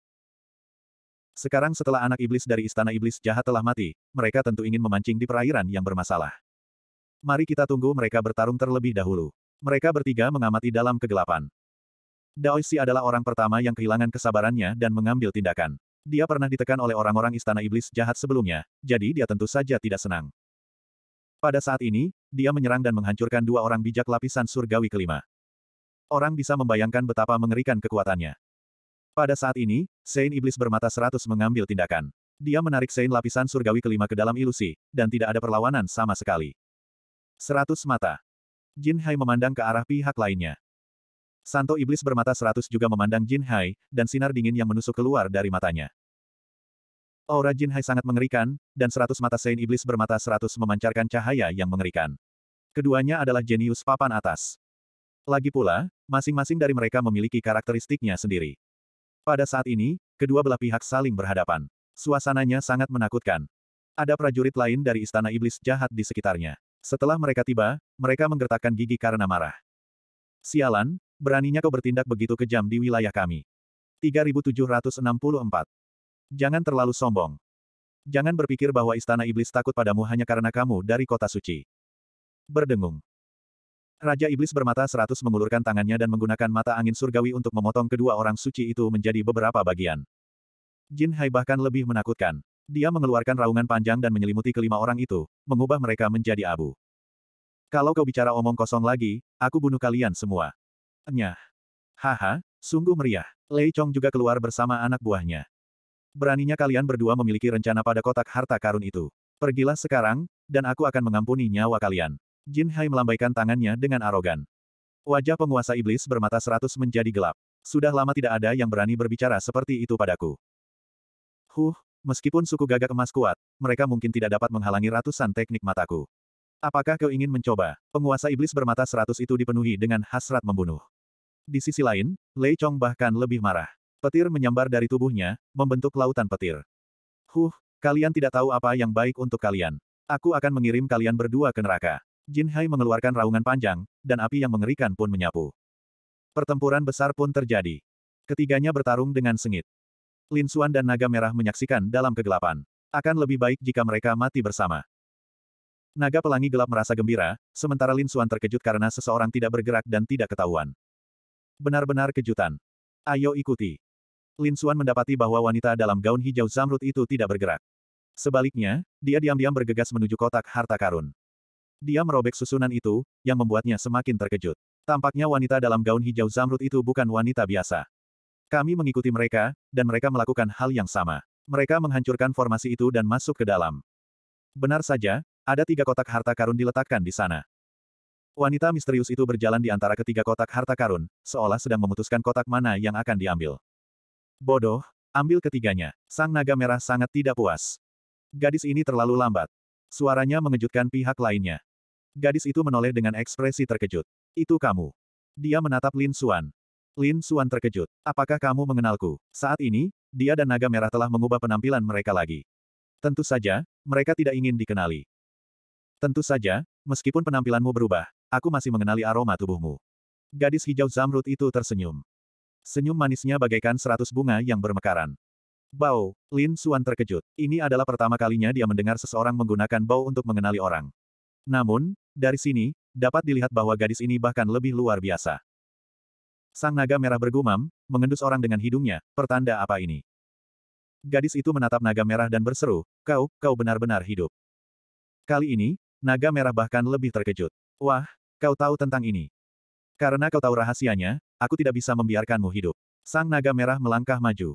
[SPEAKER 1] Sekarang setelah anak iblis dari istana iblis jahat telah mati, mereka tentu ingin memancing di perairan yang bermasalah. Mari kita tunggu mereka bertarung terlebih dahulu. Mereka bertiga mengamati dalam kegelapan. Daoisi adalah orang pertama yang kehilangan kesabarannya dan mengambil tindakan. Dia pernah ditekan oleh orang-orang istana iblis jahat sebelumnya, jadi dia tentu saja tidak senang. Pada saat ini, dia menyerang dan menghancurkan dua orang bijak lapisan surgawi kelima. Orang bisa membayangkan betapa mengerikan kekuatannya. Pada saat ini, Sein Iblis bermata seratus mengambil tindakan. Dia menarik Sein lapisan surgawi kelima ke dalam ilusi, dan tidak ada perlawanan sama sekali. Seratus mata. Jin Hai memandang ke arah pihak lainnya. Santo Iblis bermata seratus juga memandang Jin Hai, dan sinar dingin yang menusuk keluar dari matanya. Aura Jin Hai sangat mengerikan, dan seratus mata Sein Iblis bermata seratus memancarkan cahaya yang mengerikan. Keduanya adalah jenius papan atas. Lagi pula, masing-masing dari mereka memiliki karakteristiknya sendiri. Pada saat ini, kedua belah pihak saling berhadapan. Suasananya sangat menakutkan. Ada prajurit lain dari istana iblis jahat di sekitarnya. Setelah mereka tiba, mereka menggertakkan gigi karena marah. Sialan, beraninya kau bertindak begitu kejam di wilayah kami. 3764. Jangan terlalu sombong. Jangan berpikir bahwa istana iblis takut padamu hanya karena kamu dari kota suci. Berdengung. Raja Iblis bermata seratus mengulurkan tangannya dan menggunakan mata angin surgawi untuk memotong kedua orang suci itu menjadi beberapa bagian. Jin Hai bahkan lebih menakutkan. Dia mengeluarkan raungan panjang dan menyelimuti kelima orang itu, mengubah mereka menjadi abu. Kalau kau bicara omong kosong lagi, aku bunuh kalian semua. Nyah. Haha, sungguh meriah. Lei Chong juga keluar bersama anak buahnya. Beraninya kalian berdua memiliki rencana pada kotak harta karun itu. Pergilah sekarang, dan aku akan mengampuni nyawa kalian. Jin Hai melambaikan tangannya dengan arogan. Wajah penguasa iblis bermata seratus menjadi gelap. Sudah lama tidak ada yang berani berbicara seperti itu padaku. Huh, meskipun suku gagak emas kuat, mereka mungkin tidak dapat menghalangi ratusan teknik mataku. Apakah kau ingin mencoba? Penguasa iblis bermata seratus itu dipenuhi dengan hasrat membunuh. Di sisi lain, Lei Chong bahkan lebih marah. Petir menyambar dari tubuhnya, membentuk lautan petir. Huh, kalian tidak tahu apa yang baik untuk kalian. Aku akan mengirim kalian berdua ke neraka. Jin Hai mengeluarkan raungan panjang, dan api yang mengerikan pun menyapu. Pertempuran besar pun terjadi. Ketiganya bertarung dengan sengit. Lin Xuan dan Naga Merah menyaksikan dalam kegelapan. Akan lebih baik jika mereka mati bersama. Naga Pelangi Gelap merasa gembira, sementara Lin Xuan terkejut karena seseorang tidak bergerak dan tidak ketahuan. Benar-benar kejutan. Ayo ikuti. Lin Xuan mendapati bahwa wanita dalam gaun hijau zamrud itu tidak bergerak. Sebaliknya, dia diam-diam bergegas menuju kotak harta karun. Dia merobek susunan itu, yang membuatnya semakin terkejut. Tampaknya wanita dalam gaun hijau zamrud itu bukan wanita biasa. Kami mengikuti mereka, dan mereka melakukan hal yang sama. Mereka menghancurkan formasi itu dan masuk ke dalam. Benar saja, ada tiga kotak harta karun diletakkan di sana. Wanita misterius itu berjalan di antara ketiga kotak harta karun, seolah sedang memutuskan kotak mana yang akan diambil. Bodoh, ambil ketiganya. Sang naga merah sangat tidak puas. Gadis ini terlalu lambat. Suaranya mengejutkan pihak lainnya. Gadis itu menoleh dengan ekspresi terkejut. Itu kamu. Dia menatap Lin Suan. Lin Suan terkejut. Apakah kamu mengenalku? Saat ini, dia dan naga merah telah mengubah penampilan mereka lagi. Tentu saja, mereka tidak ingin dikenali. Tentu saja, meskipun penampilanmu berubah, aku masih mengenali aroma tubuhmu. Gadis hijau zamrud itu tersenyum. Senyum manisnya bagaikan seratus bunga yang bermekaran. Bau, Lin Suan terkejut. Ini adalah pertama kalinya dia mendengar seseorang menggunakan bau untuk mengenali orang. Namun, dari sini, dapat dilihat bahwa gadis ini bahkan lebih luar biasa. Sang naga merah bergumam, mengendus orang dengan hidungnya, pertanda apa ini? Gadis itu menatap naga merah dan berseru, kau, kau benar-benar hidup. Kali ini, naga merah bahkan lebih terkejut. Wah, kau tahu tentang ini. Karena kau tahu rahasianya, aku tidak bisa membiarkanmu hidup. Sang naga merah melangkah maju.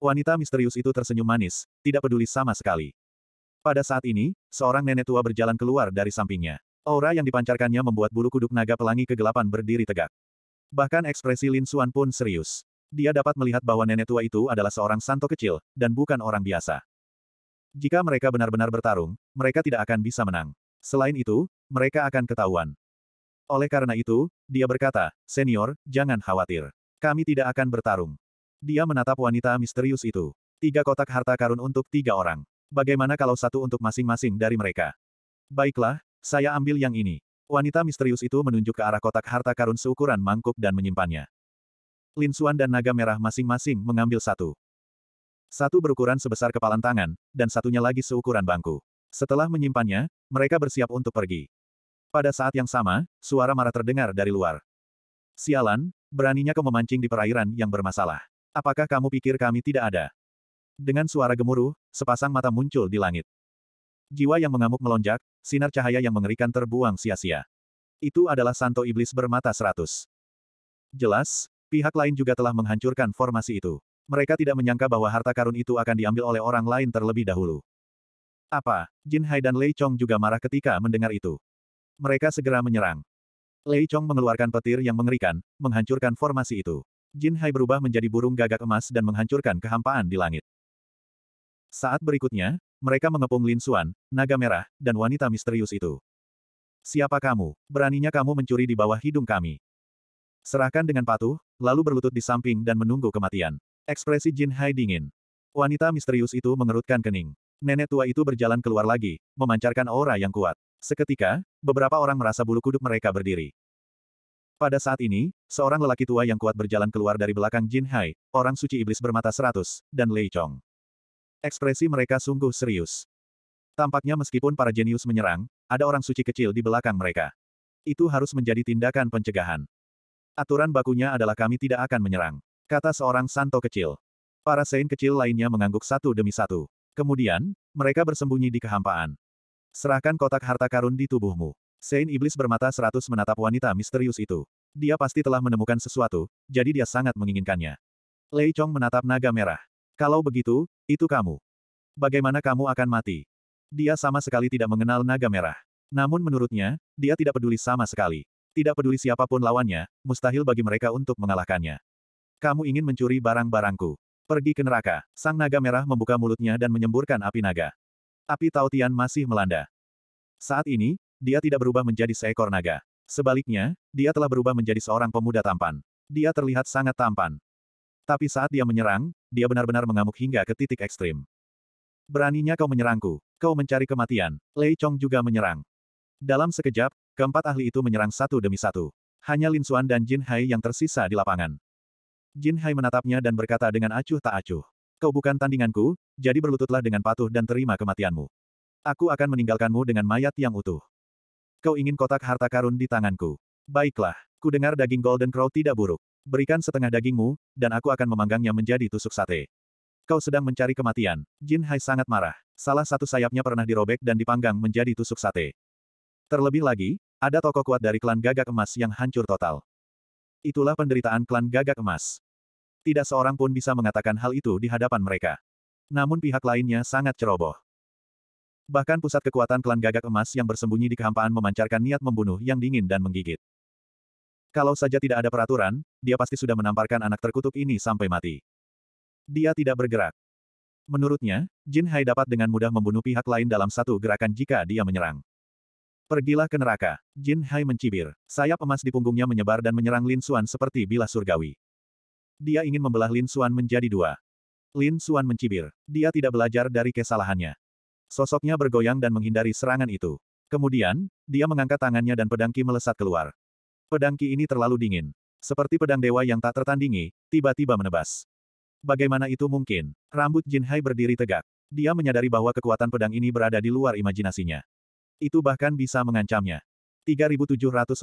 [SPEAKER 1] Wanita misterius itu tersenyum manis, tidak peduli sama sekali. Pada saat ini, seorang nenek tua berjalan keluar dari sampingnya. Aura yang dipancarkannya membuat bulu kuduk naga pelangi kegelapan berdiri tegak. Bahkan ekspresi Lin Xuan pun serius. Dia dapat melihat bahwa nenek tua itu adalah seorang santo kecil, dan bukan orang biasa. Jika mereka benar-benar bertarung, mereka tidak akan bisa menang. Selain itu, mereka akan ketahuan. Oleh karena itu, dia berkata, Senior, jangan khawatir. Kami tidak akan bertarung. Dia menatap wanita misterius itu. Tiga kotak harta karun untuk tiga orang. Bagaimana kalau satu untuk masing-masing dari mereka? Baiklah, saya ambil yang ini. Wanita misterius itu menunjuk ke arah kotak harta karun seukuran mangkuk dan menyimpannya. Lin Xuan dan naga merah masing-masing mengambil satu. Satu berukuran sebesar kepalan tangan, dan satunya lagi seukuran bangku. Setelah menyimpannya, mereka bersiap untuk pergi. Pada saat yang sama, suara marah terdengar dari luar. Sialan, beraninya kau memancing di perairan yang bermasalah. Apakah kamu pikir kami tidak ada? Dengan suara gemuruh, sepasang mata muncul di langit. Jiwa yang mengamuk melonjak, sinar cahaya yang mengerikan terbuang sia-sia. Itu adalah Santo Iblis bermata seratus. Jelas, pihak lain juga telah menghancurkan formasi itu. Mereka tidak menyangka bahwa harta karun itu akan diambil oleh orang lain terlebih dahulu. Apa? Jin Hai dan Lei Chong juga marah ketika mendengar itu. Mereka segera menyerang. Lei Chong mengeluarkan petir yang mengerikan, menghancurkan formasi itu. Jin Hai berubah menjadi burung gagak emas dan menghancurkan kehampaan di langit. Saat berikutnya, mereka mengepung Lin Xuan, naga merah, dan wanita misterius itu. Siapa kamu? Beraninya kamu mencuri di bawah hidung kami. Serahkan dengan patuh, lalu berlutut di samping dan menunggu kematian. Ekspresi Jin Hai dingin. Wanita misterius itu mengerutkan kening. Nenek tua itu berjalan keluar lagi, memancarkan aura yang kuat. Seketika, beberapa orang merasa bulu kuduk mereka berdiri. Pada saat ini, seorang lelaki tua yang kuat berjalan keluar dari belakang Jin Hai, orang suci iblis bermata seratus, dan Lei Chong. Ekspresi mereka sungguh serius. Tampaknya meskipun para jenius menyerang, ada orang suci kecil di belakang mereka. Itu harus menjadi tindakan pencegahan. Aturan bakunya adalah kami tidak akan menyerang. Kata seorang santo kecil. Para sein kecil lainnya mengangguk satu demi satu. Kemudian, mereka bersembunyi di kehampaan. Serahkan kotak harta karun di tubuhmu. Sein Iblis bermata seratus menatap wanita misterius itu. Dia pasti telah menemukan sesuatu, jadi dia sangat menginginkannya. Lei Chong menatap naga merah. Kalau begitu, itu kamu. Bagaimana kamu akan mati? Dia sama sekali tidak mengenal naga merah. Namun menurutnya, dia tidak peduli sama sekali. Tidak peduli siapapun lawannya, mustahil bagi mereka untuk mengalahkannya. Kamu ingin mencuri barang-barangku. Pergi ke neraka. Sang naga merah membuka mulutnya dan menyemburkan api naga. Api Tautian masih melanda. Saat ini, dia tidak berubah menjadi seekor naga. Sebaliknya, dia telah berubah menjadi seorang pemuda tampan. Dia terlihat sangat tampan. Tapi saat dia menyerang, dia benar-benar mengamuk hingga ke titik ekstrim. Beraninya kau menyerangku. Kau mencari kematian. Lei Chong juga menyerang. Dalam sekejap, keempat ahli itu menyerang satu demi satu. Hanya Lin Xuan dan Jin Hai yang tersisa di lapangan. Jin Hai menatapnya dan berkata dengan acuh tak acuh. Kau bukan tandinganku, jadi berlututlah dengan patuh dan terima kematianmu. Aku akan meninggalkanmu dengan mayat yang utuh. Kau ingin kotak harta karun di tanganku. Baiklah, ku dengar daging Golden Crow tidak buruk. Berikan setengah dagingmu, dan aku akan memanggangnya menjadi tusuk sate. Kau sedang mencari kematian. Jin Hai sangat marah. Salah satu sayapnya pernah dirobek dan dipanggang menjadi tusuk sate. Terlebih lagi, ada toko kuat dari klan gagak emas yang hancur total. Itulah penderitaan klan gagak emas. Tidak seorang pun bisa mengatakan hal itu di hadapan mereka. Namun pihak lainnya sangat ceroboh. Bahkan pusat kekuatan klan gagak emas yang bersembunyi di kehampaan memancarkan niat membunuh yang dingin dan menggigit. Kalau saja tidak ada peraturan, dia pasti sudah menamparkan anak terkutuk ini sampai mati. Dia tidak bergerak. Menurutnya, Jin Hai dapat dengan mudah membunuh pihak lain dalam satu gerakan jika dia menyerang. Pergilah ke neraka. Jin Hai mencibir. Sayap emas di punggungnya menyebar dan menyerang Lin Xuan seperti bilah surgawi. Dia ingin membelah Lin Xuan menjadi dua. Lin Xuan mencibir. Dia tidak belajar dari kesalahannya. Sosoknya bergoyang dan menghindari serangan itu. Kemudian, dia mengangkat tangannya dan pedangki melesat keluar. Pedang Ki ini terlalu dingin. Seperti pedang dewa yang tak tertandingi, tiba-tiba menebas. Bagaimana itu mungkin? Rambut Jin Hai berdiri tegak. Dia menyadari bahwa kekuatan pedang ini berada di luar imajinasinya. Itu bahkan bisa mengancamnya. 3765.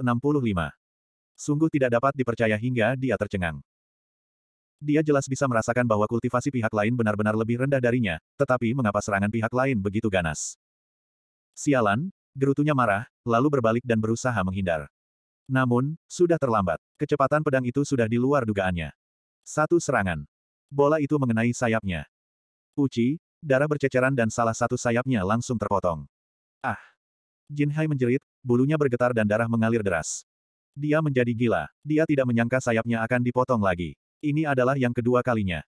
[SPEAKER 1] Sungguh tidak dapat dipercaya hingga dia tercengang. Dia jelas bisa merasakan bahwa kultivasi pihak lain benar-benar lebih rendah darinya, tetapi mengapa serangan pihak lain begitu ganas? Sialan, gerutunya marah, lalu berbalik dan berusaha menghindar. Namun, sudah terlambat. Kecepatan pedang itu sudah di luar dugaannya. Satu serangan. Bola itu mengenai sayapnya. Uci, darah berceceran dan salah satu sayapnya langsung terpotong. Ah! Jin Hai menjerit, bulunya bergetar dan darah mengalir deras. Dia menjadi gila. Dia tidak menyangka sayapnya akan dipotong lagi. Ini adalah yang kedua kalinya.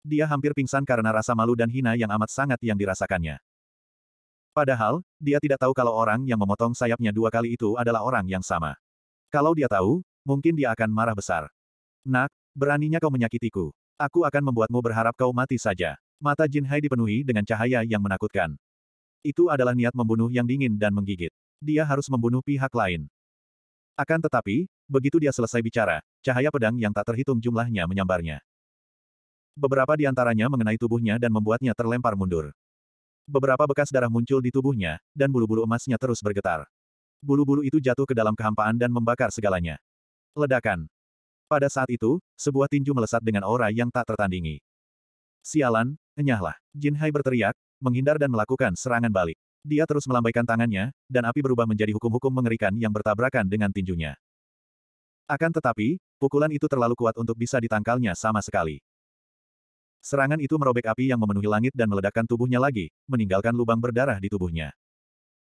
[SPEAKER 1] Dia hampir pingsan karena rasa malu dan hina yang amat sangat yang dirasakannya. Padahal, dia tidak tahu kalau orang yang memotong sayapnya dua kali itu adalah orang yang sama. Kalau dia tahu, mungkin dia akan marah besar. Nak, beraninya kau menyakitiku. Aku akan membuatmu berharap kau mati saja. Mata Jin Hai dipenuhi dengan cahaya yang menakutkan. Itu adalah niat membunuh yang dingin dan menggigit. Dia harus membunuh pihak lain. Akan tetapi, begitu dia selesai bicara, cahaya pedang yang tak terhitung jumlahnya menyambarnya. Beberapa di antaranya mengenai tubuhnya dan membuatnya terlempar mundur. Beberapa bekas darah muncul di tubuhnya, dan bulu-bulu emasnya terus bergetar bulu-bulu itu jatuh ke dalam kehampaan dan membakar segalanya. Ledakan. Pada saat itu, sebuah tinju melesat dengan aura yang tak tertandingi. Sialan, enyahlah. Jin Hai berteriak, menghindar dan melakukan serangan balik. Dia terus melambaikan tangannya, dan api berubah menjadi hukum-hukum mengerikan yang bertabrakan dengan tinjunya. Akan tetapi, pukulan itu terlalu kuat untuk bisa ditangkalnya sama sekali. Serangan itu merobek api yang memenuhi langit dan meledakkan tubuhnya lagi, meninggalkan lubang berdarah di tubuhnya.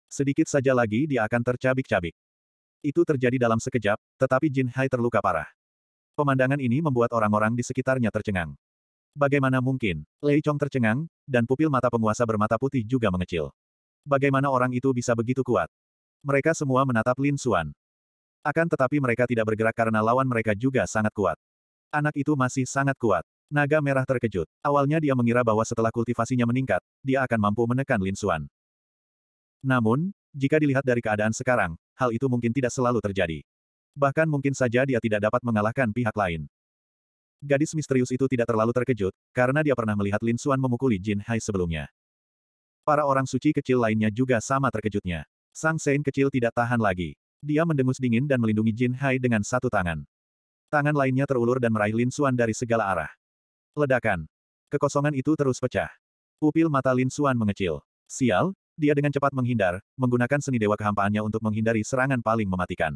[SPEAKER 1] Sedikit saja lagi dia akan tercabik-cabik. Itu terjadi dalam sekejap, tetapi Jin Hai terluka parah. Pemandangan ini membuat orang-orang di sekitarnya tercengang. Bagaimana mungkin? Lei Chong tercengang, dan pupil mata penguasa bermata putih juga mengecil. Bagaimana orang itu bisa begitu kuat? Mereka semua menatap Lin Xuan. Akan tetapi mereka tidak bergerak karena lawan mereka juga sangat kuat. Anak itu masih sangat kuat. Naga merah terkejut. Awalnya dia mengira bahwa setelah kultivasinya meningkat, dia akan mampu menekan Lin Xuan. Namun, jika dilihat dari keadaan sekarang, hal itu mungkin tidak selalu terjadi. Bahkan mungkin saja dia tidak dapat mengalahkan pihak lain. Gadis misterius itu tidak terlalu terkejut, karena dia pernah melihat Lin Xuan memukuli Jin Hai sebelumnya. Para orang suci kecil lainnya juga sama terkejutnya. Sang Sein kecil tidak tahan lagi. Dia mendengus dingin dan melindungi Jin Hai dengan satu tangan. Tangan lainnya terulur dan meraih Lin Xuan dari segala arah. Ledakan. Kekosongan itu terus pecah. Pupil mata Lin Xuan mengecil. Sial, dia dengan cepat menghindar, menggunakan seni dewa kehampaannya untuk menghindari serangan paling mematikan.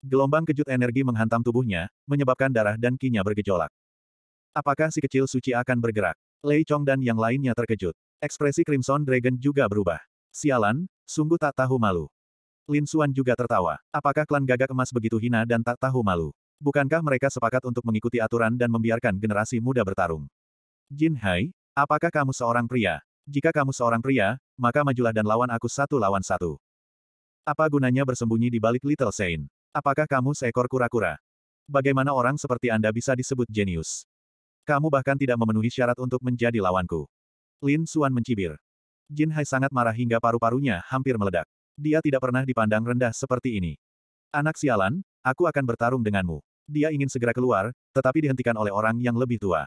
[SPEAKER 1] Gelombang kejut energi menghantam tubuhnya, menyebabkan darah dan kinya bergejolak. Apakah si kecil suci akan bergerak? Lei Chong dan yang lainnya terkejut. Ekspresi Crimson Dragon juga berubah. Sialan, sungguh tak tahu malu. Lin Xuan juga tertawa. Apakah klan gagak emas begitu hina dan tak tahu malu? Bukankah mereka sepakat untuk mengikuti aturan dan membiarkan generasi muda bertarung? Jin Hai, apakah kamu seorang pria? Jika kamu seorang pria, maka majulah dan lawan aku satu lawan satu. Apa gunanya bersembunyi di balik Little Saint? Apakah kamu seekor kura-kura? Bagaimana orang seperti Anda bisa disebut jenius? Kamu bahkan tidak memenuhi syarat untuk menjadi lawanku. Lin Suan mencibir. Jin Hai sangat marah hingga paru-parunya hampir meledak. Dia tidak pernah dipandang rendah seperti ini. Anak sialan, aku akan bertarung denganmu. Dia ingin segera keluar, tetapi dihentikan oleh orang yang lebih tua.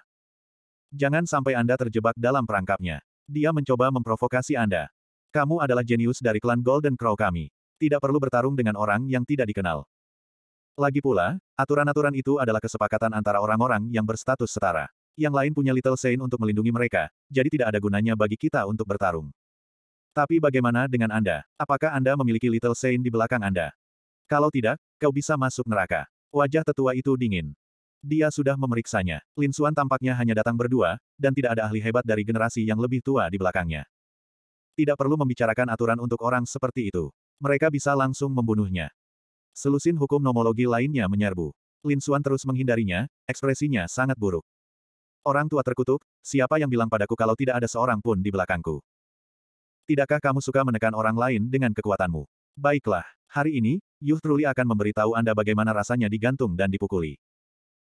[SPEAKER 1] Jangan sampai Anda terjebak dalam perangkapnya. Dia mencoba memprovokasi Anda. Kamu adalah jenius dari klan Golden Crow kami. Tidak perlu bertarung dengan orang yang tidak dikenal. Lagi pula, aturan-aturan itu adalah kesepakatan antara orang-orang yang berstatus setara. Yang lain punya Little Saint untuk melindungi mereka, jadi tidak ada gunanya bagi kita untuk bertarung. Tapi bagaimana dengan Anda? Apakah Anda memiliki Little Saint di belakang Anda? Kalau tidak, kau bisa masuk neraka. Wajah tetua itu dingin. Dia sudah memeriksanya. Lin Suan tampaknya hanya datang berdua, dan tidak ada ahli hebat dari generasi yang lebih tua di belakangnya. Tidak perlu membicarakan aturan untuk orang seperti itu. Mereka bisa langsung membunuhnya. Selusin hukum nomologi lainnya menyerbu. Lin Suan terus menghindarinya, ekspresinya sangat buruk. Orang tua terkutuk, siapa yang bilang padaku kalau tidak ada seorang pun di belakangku? Tidakkah kamu suka menekan orang lain dengan kekuatanmu? Baiklah, hari ini, Yuh Truli akan memberitahu Anda bagaimana rasanya digantung dan dipukuli.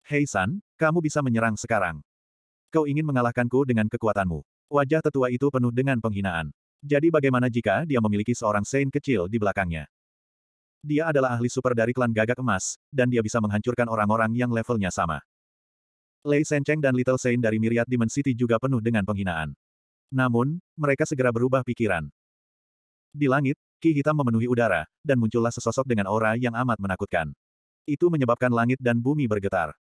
[SPEAKER 1] Hei San, kamu bisa menyerang sekarang. Kau ingin mengalahkanku dengan kekuatanmu. Wajah tetua itu penuh dengan penghinaan. Jadi bagaimana jika dia memiliki seorang Sein kecil di belakangnya? Dia adalah ahli super dari klan gagak emas, dan dia bisa menghancurkan orang-orang yang levelnya sama. Lei Sencheng dan Little Sein dari Myriad City juga penuh dengan penghinaan. Namun, mereka segera berubah pikiran. Di langit, Ki hitam memenuhi udara, dan muncullah sesosok dengan aura yang amat menakutkan. Itu menyebabkan langit dan bumi bergetar.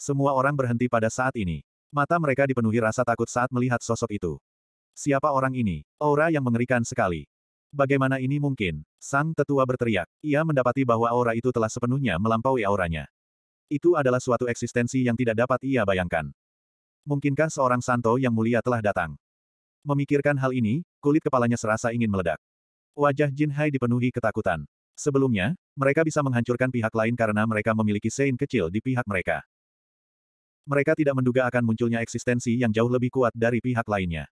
[SPEAKER 1] Semua orang berhenti pada saat ini. Mata mereka dipenuhi rasa takut saat melihat sosok itu. Siapa orang ini? Aura yang mengerikan sekali. Bagaimana ini mungkin? Sang tetua berteriak. Ia mendapati bahwa aura itu telah sepenuhnya melampaui auranya. Itu adalah suatu eksistensi yang tidak dapat ia bayangkan. Mungkinkah seorang santo yang mulia telah datang? Memikirkan hal ini, kulit kepalanya serasa ingin meledak. Wajah Jin Hai dipenuhi ketakutan. Sebelumnya, mereka bisa menghancurkan pihak lain karena mereka memiliki sein kecil di pihak mereka mereka tidak menduga akan munculnya eksistensi yang jauh lebih kuat dari pihak lainnya.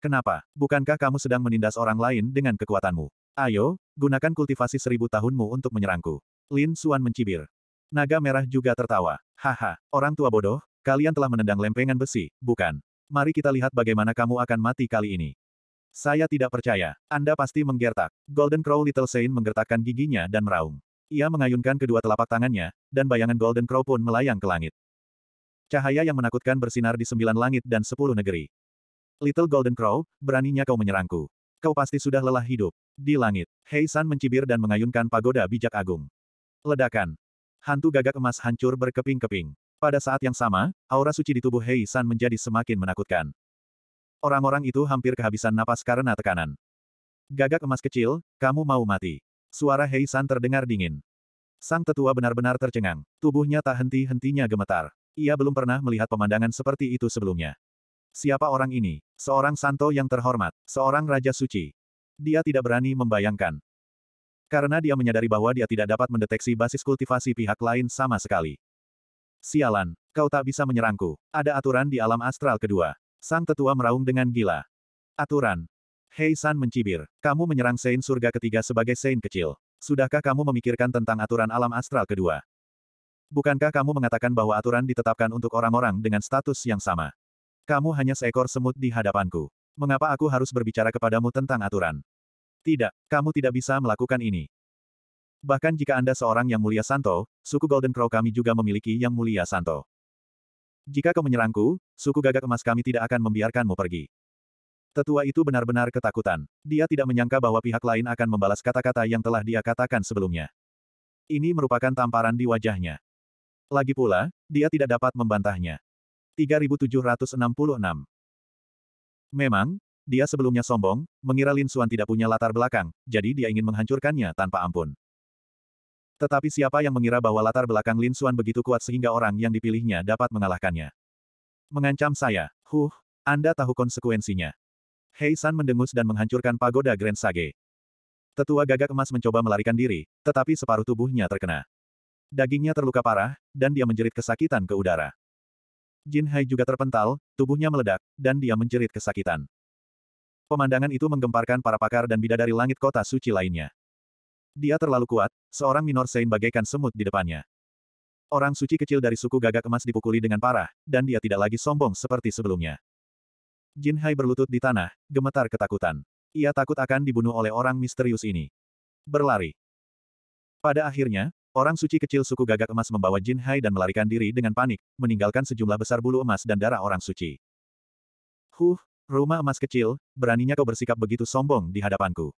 [SPEAKER 1] Kenapa? Bukankah kamu sedang menindas orang lain dengan kekuatanmu? Ayo, gunakan kultivasi seribu tahunmu untuk menyerangku. Lin Suan mencibir. Naga merah juga tertawa. Haha, orang tua bodoh, kalian telah menendang lempengan besi, bukan? Mari kita lihat bagaimana kamu akan mati kali ini. Saya tidak percaya. Anda pasti menggertak. Golden Crow Little Saint menggertakkan giginya dan meraung. Ia mengayunkan kedua telapak tangannya, dan bayangan Golden Crow pun melayang ke langit. Cahaya yang menakutkan bersinar di sembilan langit dan sepuluh negeri. Little Golden Crow, beraninya kau menyerangku. Kau pasti sudah lelah hidup. Di langit, Hei San mencibir dan mengayunkan pagoda bijak agung. Ledakan. Hantu gagak emas hancur berkeping-keping. Pada saat yang sama, aura suci di tubuh Hei San menjadi semakin menakutkan. Orang-orang itu hampir kehabisan napas karena tekanan. Gagak emas kecil, kamu mau mati. Suara Hei San terdengar dingin. Sang tetua benar-benar tercengang. Tubuhnya tak henti-hentinya gemetar. Ia belum pernah melihat pemandangan seperti itu sebelumnya. Siapa orang ini? Seorang santo yang terhormat, seorang raja suci. Dia tidak berani membayangkan. Karena dia menyadari bahwa dia tidak dapat mendeteksi basis kultivasi pihak lain sama sekali. Sialan, kau tak bisa menyerangku. Ada aturan di alam astral kedua. Sang tetua meraung dengan gila. Aturan. Hei San mencibir. Kamu menyerang Sein surga ketiga sebagai Sein kecil. Sudahkah kamu memikirkan tentang aturan alam astral kedua? Bukankah kamu mengatakan bahwa aturan ditetapkan untuk orang-orang dengan status yang sama? Kamu hanya seekor semut di hadapanku. Mengapa aku harus berbicara kepadamu tentang aturan? Tidak, kamu tidak bisa melakukan ini. Bahkan jika Anda seorang yang mulia Santo, suku Golden Crow kami juga memiliki yang mulia Santo. Jika kau menyerangku, suku gagak emas kami tidak akan membiarkanmu pergi. Tetua itu benar-benar ketakutan. Dia tidak menyangka bahwa pihak lain akan membalas kata-kata yang telah dia katakan sebelumnya. Ini merupakan tamparan di wajahnya. Lagi pula, dia tidak dapat membantahnya. 3766 Memang, dia sebelumnya sombong, mengira Lin Xuan tidak punya latar belakang, jadi dia ingin menghancurkannya tanpa ampun. Tetapi siapa yang mengira bahwa latar belakang Lin Xuan begitu kuat sehingga orang yang dipilihnya dapat mengalahkannya? Mengancam saya. Huh, Anda tahu konsekuensinya. Hei San mendengus dan menghancurkan pagoda Grand Sage. Tetua gagak emas mencoba melarikan diri, tetapi separuh tubuhnya terkena. Dagingnya terluka parah, dan dia menjerit kesakitan ke udara. Jin Hai juga terpental, tubuhnya meledak, dan dia menjerit kesakitan. Pemandangan itu menggemparkan para pakar dan bidadari langit kota suci lainnya. Dia terlalu kuat, seorang minor Sein bagaikan semut di depannya. Orang suci kecil dari suku gagak emas dipukuli dengan parah, dan dia tidak lagi sombong seperti sebelumnya. Jin Hai berlutut di tanah, gemetar ketakutan. Ia takut akan dibunuh oleh orang misterius ini. Berlari. Pada akhirnya, Orang suci kecil suku gagak emas membawa Jin Hai dan melarikan diri dengan panik, meninggalkan sejumlah besar bulu emas dan darah orang suci. Huh, rumah emas kecil, beraninya kau bersikap begitu sombong di hadapanku.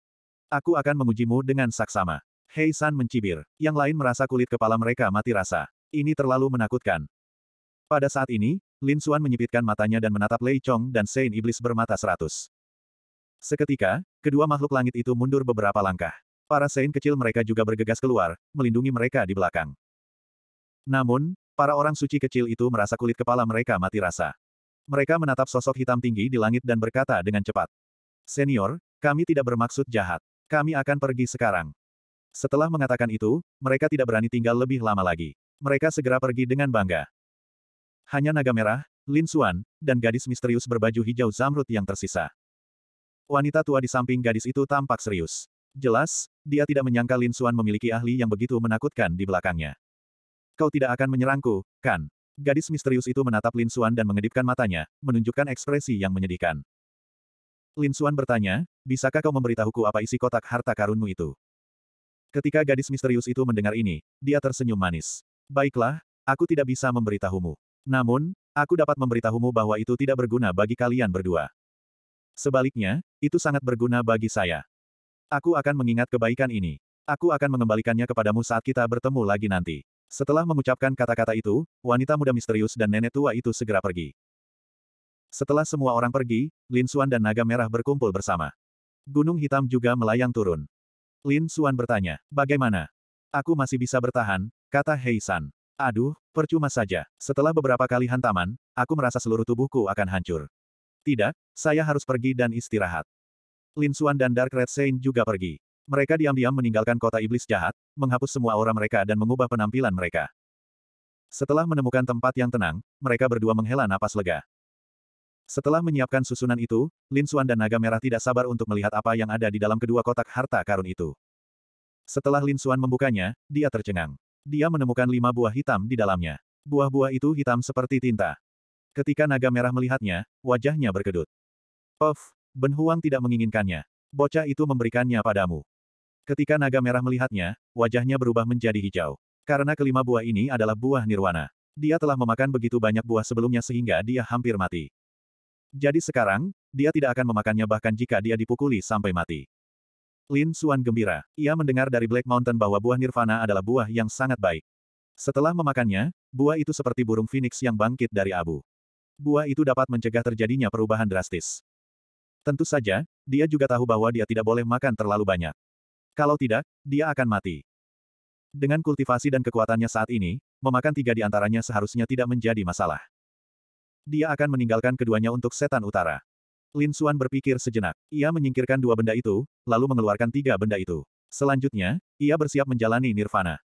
[SPEAKER 1] Aku akan mengujimu dengan saksama. Hei San mencibir. Yang lain merasa kulit kepala mereka mati rasa. Ini terlalu menakutkan. Pada saat ini, Lin Xuan menyipitkan matanya dan menatap Lei Chong dan Sein Iblis bermata seratus. Seketika, kedua makhluk langit itu mundur beberapa langkah. Para sein kecil mereka juga bergegas keluar, melindungi mereka di belakang. Namun, para orang suci kecil itu merasa kulit kepala mereka mati rasa. Mereka menatap sosok hitam tinggi di langit dan berkata dengan cepat. Senior, kami tidak bermaksud jahat. Kami akan pergi sekarang. Setelah mengatakan itu, mereka tidak berani tinggal lebih lama lagi. Mereka segera pergi dengan bangga. Hanya naga merah, Lin Xuan, dan gadis misterius berbaju hijau zamrud yang tersisa. Wanita tua di samping gadis itu tampak serius. Jelas, dia tidak menyangka Lin Xuan memiliki ahli yang begitu menakutkan di belakangnya. Kau tidak akan menyerangku, kan? Gadis misterius itu menatap Lin Xuan dan mengedipkan matanya, menunjukkan ekspresi yang menyedihkan. Lin Xuan bertanya, bisakah kau memberitahuku apa isi kotak harta karunmu itu? Ketika gadis misterius itu mendengar ini, dia tersenyum manis. Baiklah, aku tidak bisa memberitahumu. Namun, aku dapat memberitahumu bahwa itu tidak berguna bagi kalian berdua. Sebaliknya, itu sangat berguna bagi saya. Aku akan mengingat kebaikan ini. Aku akan mengembalikannya kepadamu saat kita bertemu lagi nanti. Setelah mengucapkan kata-kata itu, wanita muda misterius dan nenek tua itu segera pergi. Setelah semua orang pergi, Lin Xuan dan Naga Merah berkumpul bersama. Gunung Hitam juga melayang turun. Lin Xuan bertanya, bagaimana? Aku masih bisa bertahan, kata Hei San. Aduh, percuma saja. Setelah beberapa kali hantaman, aku merasa seluruh tubuhku akan hancur. Tidak, saya harus pergi dan istirahat. Lin Xuan dan Dark Red Saint juga pergi. Mereka diam-diam meninggalkan kota iblis jahat, menghapus semua aura mereka dan mengubah penampilan mereka. Setelah menemukan tempat yang tenang, mereka berdua menghela napas lega. Setelah menyiapkan susunan itu, Lin Xuan dan Naga Merah tidak sabar untuk melihat apa yang ada di dalam kedua kotak harta karun itu. Setelah Lin Xuan membukanya, dia tercengang. Dia menemukan lima buah hitam di dalamnya. Buah-buah itu hitam seperti tinta. Ketika Naga Merah melihatnya, wajahnya berkedut. Puff, Ben Huang tidak menginginkannya. Bocah itu memberikannya padamu. Ketika naga merah melihatnya, wajahnya berubah menjadi hijau. Karena kelima buah ini adalah buah nirwana. Dia telah memakan begitu banyak buah sebelumnya sehingga dia hampir mati. Jadi sekarang, dia tidak akan memakannya bahkan jika dia dipukuli sampai mati. Lin Suan gembira. Ia mendengar dari Black Mountain bahwa buah nirvana adalah buah yang sangat baik. Setelah memakannya, buah itu seperti burung phoenix yang bangkit dari abu. Buah itu dapat mencegah terjadinya perubahan drastis. Tentu saja, dia juga tahu bahwa dia tidak boleh makan terlalu banyak. Kalau tidak, dia akan mati. Dengan kultivasi dan kekuatannya saat ini, memakan tiga di antaranya seharusnya tidak menjadi masalah. Dia akan meninggalkan keduanya untuk setan utara. Lin Xuan berpikir sejenak. Ia menyingkirkan dua benda itu, lalu mengeluarkan tiga benda itu. Selanjutnya, ia bersiap menjalani nirvana.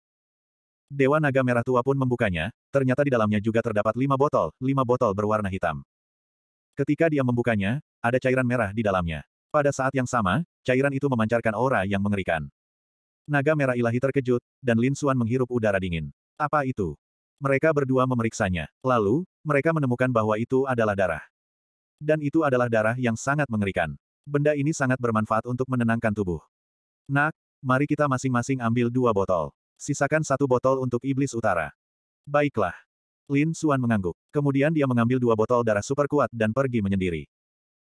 [SPEAKER 1] Dewa Naga Merah Tua pun membukanya, ternyata di dalamnya juga terdapat lima botol, lima botol berwarna hitam. Ketika dia membukanya, ada cairan merah di dalamnya. Pada saat yang sama, cairan itu memancarkan aura yang mengerikan. Naga merah ilahi terkejut, dan Lin Suan menghirup udara dingin. Apa itu? Mereka berdua memeriksanya. Lalu, mereka menemukan bahwa itu adalah darah. Dan itu adalah darah yang sangat mengerikan. Benda ini sangat bermanfaat untuk menenangkan tubuh. Nak, mari kita masing-masing ambil dua botol. Sisakan satu botol untuk Iblis Utara. Baiklah. Lin Suan mengangguk. Kemudian dia mengambil dua botol darah super kuat dan pergi menyendiri.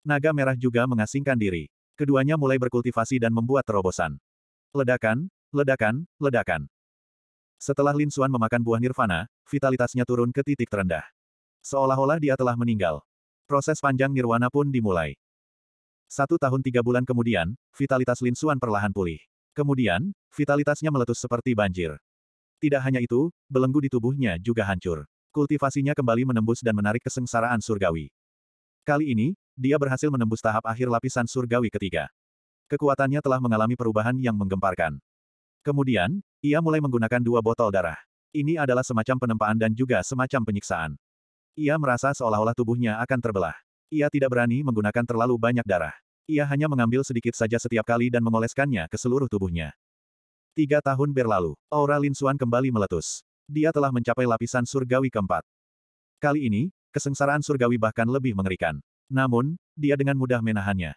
[SPEAKER 1] Naga merah juga mengasingkan diri. Keduanya mulai berkultivasi dan membuat terobosan. Ledakan, ledakan, ledakan. Setelah Lin Xuan memakan buah nirvana, vitalitasnya turun ke titik terendah. Seolah-olah dia telah meninggal. Proses panjang nirwana pun dimulai. Satu tahun tiga bulan kemudian, vitalitas Lin Xuan perlahan pulih. Kemudian, vitalitasnya meletus seperti banjir. Tidak hanya itu, belenggu di tubuhnya juga hancur. Kultivasinya kembali menembus dan menarik kesengsaraan surgawi. Kali ini, dia berhasil menembus tahap akhir lapisan surgawi ketiga. Kekuatannya telah mengalami perubahan yang menggemparkan. Kemudian, ia mulai menggunakan dua botol darah. Ini adalah semacam penempaan dan juga semacam penyiksaan. Ia merasa seolah-olah tubuhnya akan terbelah. Ia tidak berani menggunakan terlalu banyak darah. Ia hanya mengambil sedikit saja setiap kali dan mengoleskannya ke seluruh tubuhnya. Tiga tahun berlalu, aura Lin Xuan kembali meletus. Dia telah mencapai lapisan surgawi keempat. Kali ini, kesengsaraan surgawi bahkan lebih mengerikan. Namun, dia dengan mudah menahannya.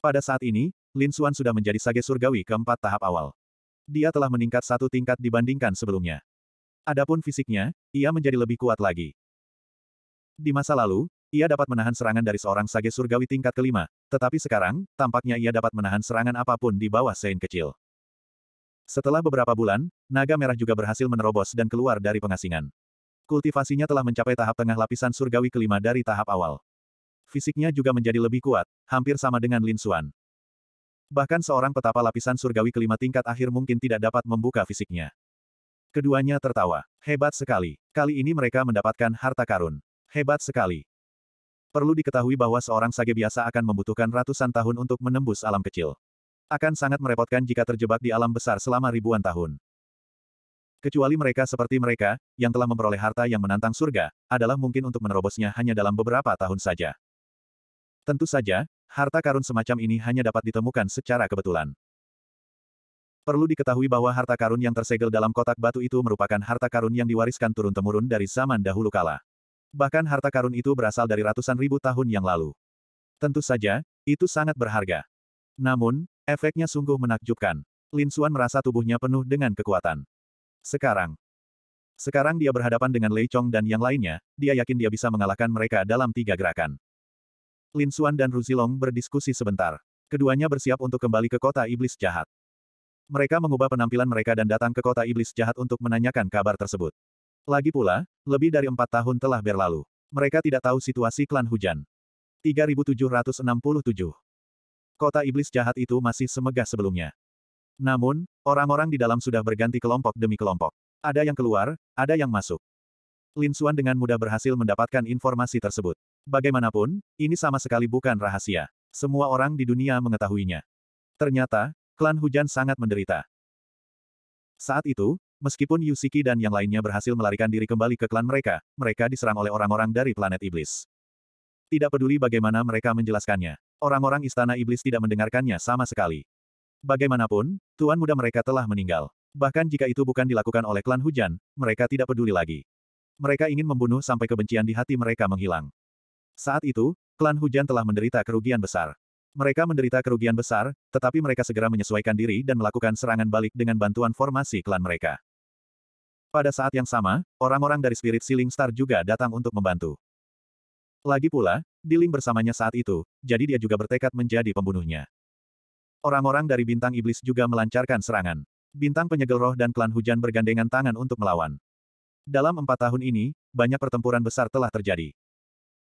[SPEAKER 1] Pada saat ini, Lin Xuan sudah menjadi sage surgawi keempat tahap awal. Dia telah meningkat satu tingkat dibandingkan sebelumnya. Adapun fisiknya, ia menjadi lebih kuat lagi. Di masa lalu, ia dapat menahan serangan dari seorang sage surgawi tingkat kelima, tetapi sekarang, tampaknya ia dapat menahan serangan apapun di bawah sein kecil. Setelah beberapa bulan, naga merah juga berhasil menerobos dan keluar dari pengasingan. Kultivasinya telah mencapai tahap tengah lapisan surgawi kelima dari tahap awal fisiknya juga menjadi lebih kuat, hampir sama dengan Lin Xuan. Bahkan seorang petapa lapisan surgawi kelima tingkat akhir mungkin tidak dapat membuka fisiknya. Keduanya tertawa. Hebat sekali. Kali ini mereka mendapatkan harta karun. Hebat sekali. Perlu diketahui bahwa seorang sage biasa akan membutuhkan ratusan tahun untuk menembus alam kecil. Akan sangat merepotkan jika terjebak di alam besar selama ribuan tahun. Kecuali mereka seperti mereka, yang telah memperoleh harta yang menantang surga, adalah mungkin untuk menerobosnya hanya dalam beberapa tahun saja. Tentu saja, harta karun semacam ini hanya dapat ditemukan secara kebetulan. Perlu diketahui bahwa harta karun yang tersegel dalam kotak batu itu merupakan harta karun yang diwariskan turun-temurun dari zaman dahulu kala. Bahkan harta karun itu berasal dari ratusan ribu tahun yang lalu. Tentu saja, itu sangat berharga. Namun, efeknya sungguh menakjubkan. Lin Xuan merasa tubuhnya penuh dengan kekuatan. Sekarang. Sekarang dia berhadapan dengan Lei Chong dan yang lainnya, dia yakin dia bisa mengalahkan mereka dalam tiga gerakan. Lin Xuan dan Ruzilong berdiskusi sebentar. Keduanya bersiap untuk kembali ke kota iblis jahat. Mereka mengubah penampilan mereka dan datang ke kota iblis jahat untuk menanyakan kabar tersebut. Lagi pula, lebih dari empat tahun telah berlalu. Mereka tidak tahu situasi klan hujan. 3767 Kota iblis jahat itu masih semegah sebelumnya. Namun, orang-orang di dalam sudah berganti kelompok demi kelompok. Ada yang keluar, ada yang masuk. Lin Xuan dengan mudah berhasil mendapatkan informasi tersebut. Bagaimanapun, ini sama sekali bukan rahasia. Semua orang di dunia mengetahuinya. Ternyata, klan hujan sangat menderita. Saat itu, meskipun Yusiki dan yang lainnya berhasil melarikan diri kembali ke klan mereka, mereka diserang oleh orang-orang dari planet iblis. Tidak peduli bagaimana mereka menjelaskannya, orang-orang istana iblis tidak mendengarkannya sama sekali. Bagaimanapun, tuan muda mereka telah meninggal. Bahkan jika itu bukan dilakukan oleh klan hujan, mereka tidak peduli lagi. Mereka ingin membunuh sampai kebencian di hati mereka menghilang. Saat itu, klan hujan telah menderita kerugian besar. Mereka menderita kerugian besar, tetapi mereka segera menyesuaikan diri dan melakukan serangan balik dengan bantuan formasi klan mereka. Pada saat yang sama, orang-orang dari Spirit Ceiling Star juga datang untuk membantu. Lagi pula, Diling bersamanya saat itu, jadi dia juga bertekad menjadi pembunuhnya. Orang-orang dari Bintang Iblis juga melancarkan serangan. Bintang Penyegel Roh dan Klan Hujan bergandengan tangan untuk melawan. Dalam empat tahun ini, banyak pertempuran besar telah terjadi.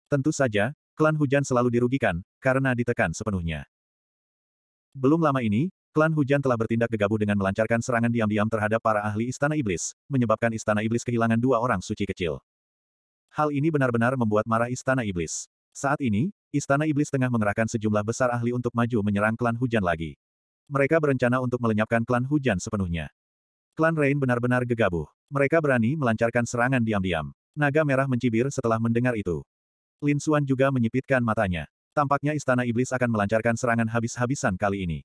[SPEAKER 1] Tentu saja, klan hujan selalu dirugikan, karena ditekan sepenuhnya. Belum lama ini, klan hujan telah bertindak gegabah dengan melancarkan serangan diam-diam terhadap para ahli Istana Iblis, menyebabkan Istana Iblis kehilangan dua orang suci kecil. Hal ini benar-benar membuat marah Istana Iblis. Saat ini, Istana Iblis tengah mengerahkan sejumlah besar ahli untuk maju menyerang klan hujan lagi. Mereka berencana untuk melenyapkan klan hujan sepenuhnya. Klan Rain benar-benar gegabah. Mereka berani melancarkan serangan diam-diam. Naga merah mencibir setelah mendengar itu. Lin Xuan juga menyipitkan matanya. Tampaknya Istana Iblis akan melancarkan serangan habis-habisan kali ini.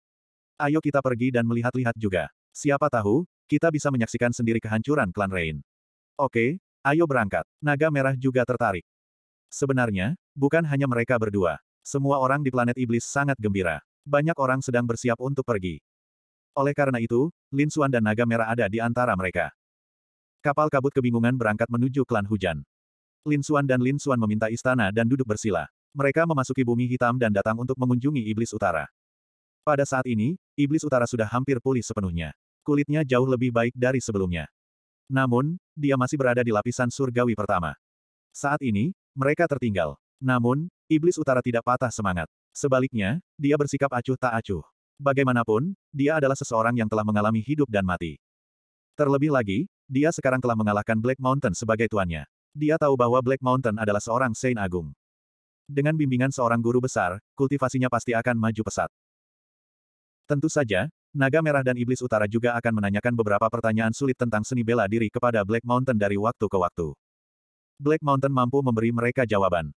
[SPEAKER 1] Ayo kita pergi dan melihat-lihat juga. Siapa tahu, kita bisa menyaksikan sendiri kehancuran klan Rain. Oke, ayo berangkat. Naga Merah juga tertarik. Sebenarnya, bukan hanya mereka berdua. Semua orang di planet Iblis sangat gembira. Banyak orang sedang bersiap untuk pergi. Oleh karena itu, Lin Xuan dan Naga Merah ada di antara mereka. Kapal kabut kebingungan berangkat menuju klan hujan. Lin Suan dan Lin Suan meminta istana dan duduk bersila. Mereka memasuki bumi hitam dan datang untuk mengunjungi Iblis Utara. Pada saat ini, Iblis Utara sudah hampir pulih sepenuhnya. Kulitnya jauh lebih baik dari sebelumnya. Namun, dia masih berada di lapisan surgawi pertama. Saat ini, mereka tertinggal. Namun, Iblis Utara tidak patah semangat. Sebaliknya, dia bersikap acuh tak acuh. Bagaimanapun, dia adalah seseorang yang telah mengalami hidup dan mati. Terlebih lagi, dia sekarang telah mengalahkan Black Mountain sebagai tuannya. Dia tahu bahwa Black Mountain adalah seorang Saint Agung. Dengan bimbingan seorang guru besar, kultivasinya pasti akan maju pesat. Tentu saja, Naga Merah dan Iblis Utara juga akan menanyakan beberapa pertanyaan sulit tentang seni bela diri kepada Black Mountain dari waktu ke waktu. Black Mountain mampu memberi mereka jawaban.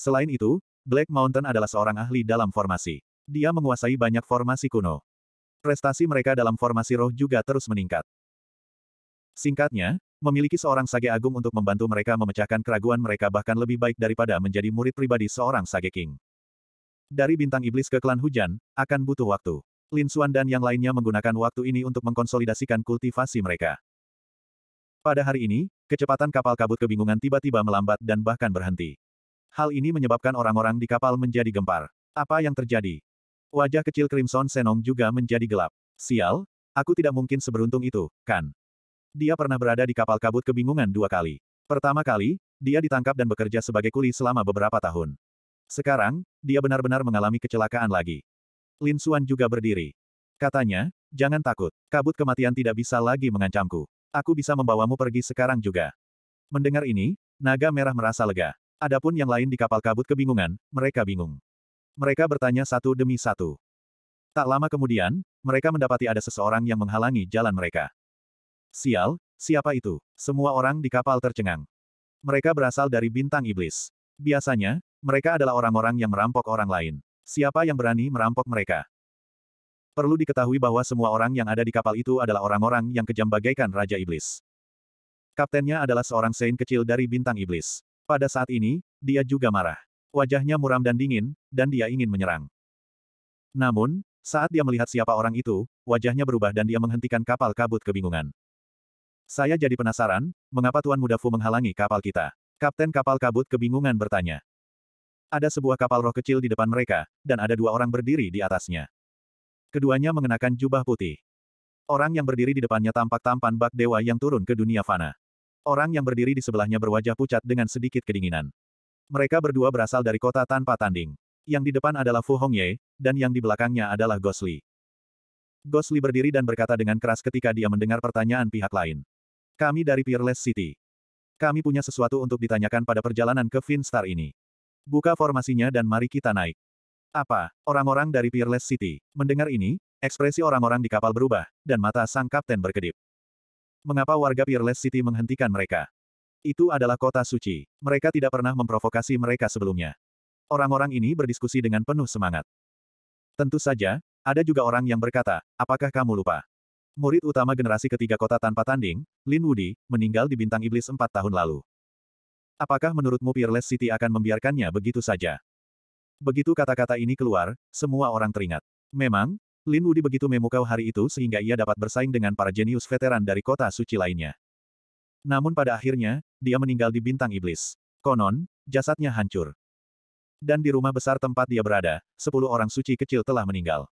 [SPEAKER 1] Selain itu, Black Mountain adalah seorang ahli dalam formasi. Dia menguasai banyak formasi kuno. Prestasi mereka dalam formasi roh juga terus meningkat. Singkatnya, memiliki seorang Sage Agung untuk membantu mereka memecahkan keraguan mereka bahkan lebih baik daripada menjadi murid pribadi seorang Sage King. Dari bintang iblis ke klan hujan, akan butuh waktu. Lin Xuan dan yang lainnya menggunakan waktu ini untuk mengkonsolidasikan kultivasi mereka. Pada hari ini, kecepatan kapal kabut kebingungan tiba-tiba melambat dan bahkan berhenti. Hal ini menyebabkan orang-orang di kapal menjadi gempar. Apa yang terjadi? Wajah kecil Crimson Senong juga menjadi gelap. Sial, aku tidak mungkin seberuntung itu, kan? Dia pernah berada di kapal kabut kebingungan dua kali. Pertama kali, dia ditangkap dan bekerja sebagai kuli selama beberapa tahun. Sekarang, dia benar-benar mengalami kecelakaan lagi. Lin Xuan juga berdiri. Katanya, jangan takut, kabut kematian tidak bisa lagi mengancamku. Aku bisa membawamu pergi sekarang juga. Mendengar ini, naga merah merasa lega. Adapun yang lain di kapal kabut kebingungan, mereka bingung. Mereka bertanya satu demi satu. Tak lama kemudian, mereka mendapati ada seseorang yang menghalangi jalan mereka. Sial, siapa itu? Semua orang di kapal tercengang. Mereka berasal dari bintang iblis. Biasanya, mereka adalah orang-orang yang merampok orang lain. Siapa yang berani merampok mereka? Perlu diketahui bahwa semua orang yang ada di kapal itu adalah orang-orang yang kejam bagaikan Raja Iblis. Kaptennya adalah seorang sein kecil dari bintang iblis. Pada saat ini, dia juga marah. Wajahnya muram dan dingin, dan dia ingin menyerang. Namun, saat dia melihat siapa orang itu, wajahnya berubah dan dia menghentikan kapal kabut kebingungan. Saya jadi penasaran, mengapa Tuan Muda Fu menghalangi kapal kita? Kapten kapal kabut kebingungan bertanya. Ada sebuah kapal roh kecil di depan mereka, dan ada dua orang berdiri di atasnya. Keduanya mengenakan jubah putih. Orang yang berdiri di depannya tampak tampan bak dewa yang turun ke dunia fana. Orang yang berdiri di sebelahnya berwajah pucat dengan sedikit kedinginan. Mereka berdua berasal dari kota tanpa tanding. Yang di depan adalah Fu Hongye, dan yang di belakangnya adalah Gosli. Gosli berdiri dan berkata dengan keras ketika dia mendengar pertanyaan pihak lain. Kami dari Peerless City. Kami punya sesuatu untuk ditanyakan pada perjalanan ke Finstar ini. Buka formasinya dan mari kita naik. Apa, orang-orang dari Peerless City, mendengar ini, ekspresi orang-orang di kapal berubah, dan mata sang kapten berkedip. Mengapa warga Peerless City menghentikan mereka? Itu adalah kota suci. Mereka tidak pernah memprovokasi mereka sebelumnya. Orang-orang ini berdiskusi dengan penuh semangat. Tentu saja, ada juga orang yang berkata, apakah kamu lupa? Murid utama generasi ketiga kota tanpa tanding, Lin Wudi, meninggal di Bintang Iblis empat tahun lalu. Apakah menurutmu Peerless City akan membiarkannya begitu saja? Begitu kata-kata ini keluar, semua orang teringat. Memang, Lin Wudi begitu memukau hari itu sehingga ia dapat bersaing dengan para jenius veteran dari kota suci lainnya. Namun pada akhirnya, dia meninggal di Bintang Iblis. Konon, jasadnya hancur. Dan di rumah besar tempat dia berada, sepuluh orang suci kecil telah meninggal.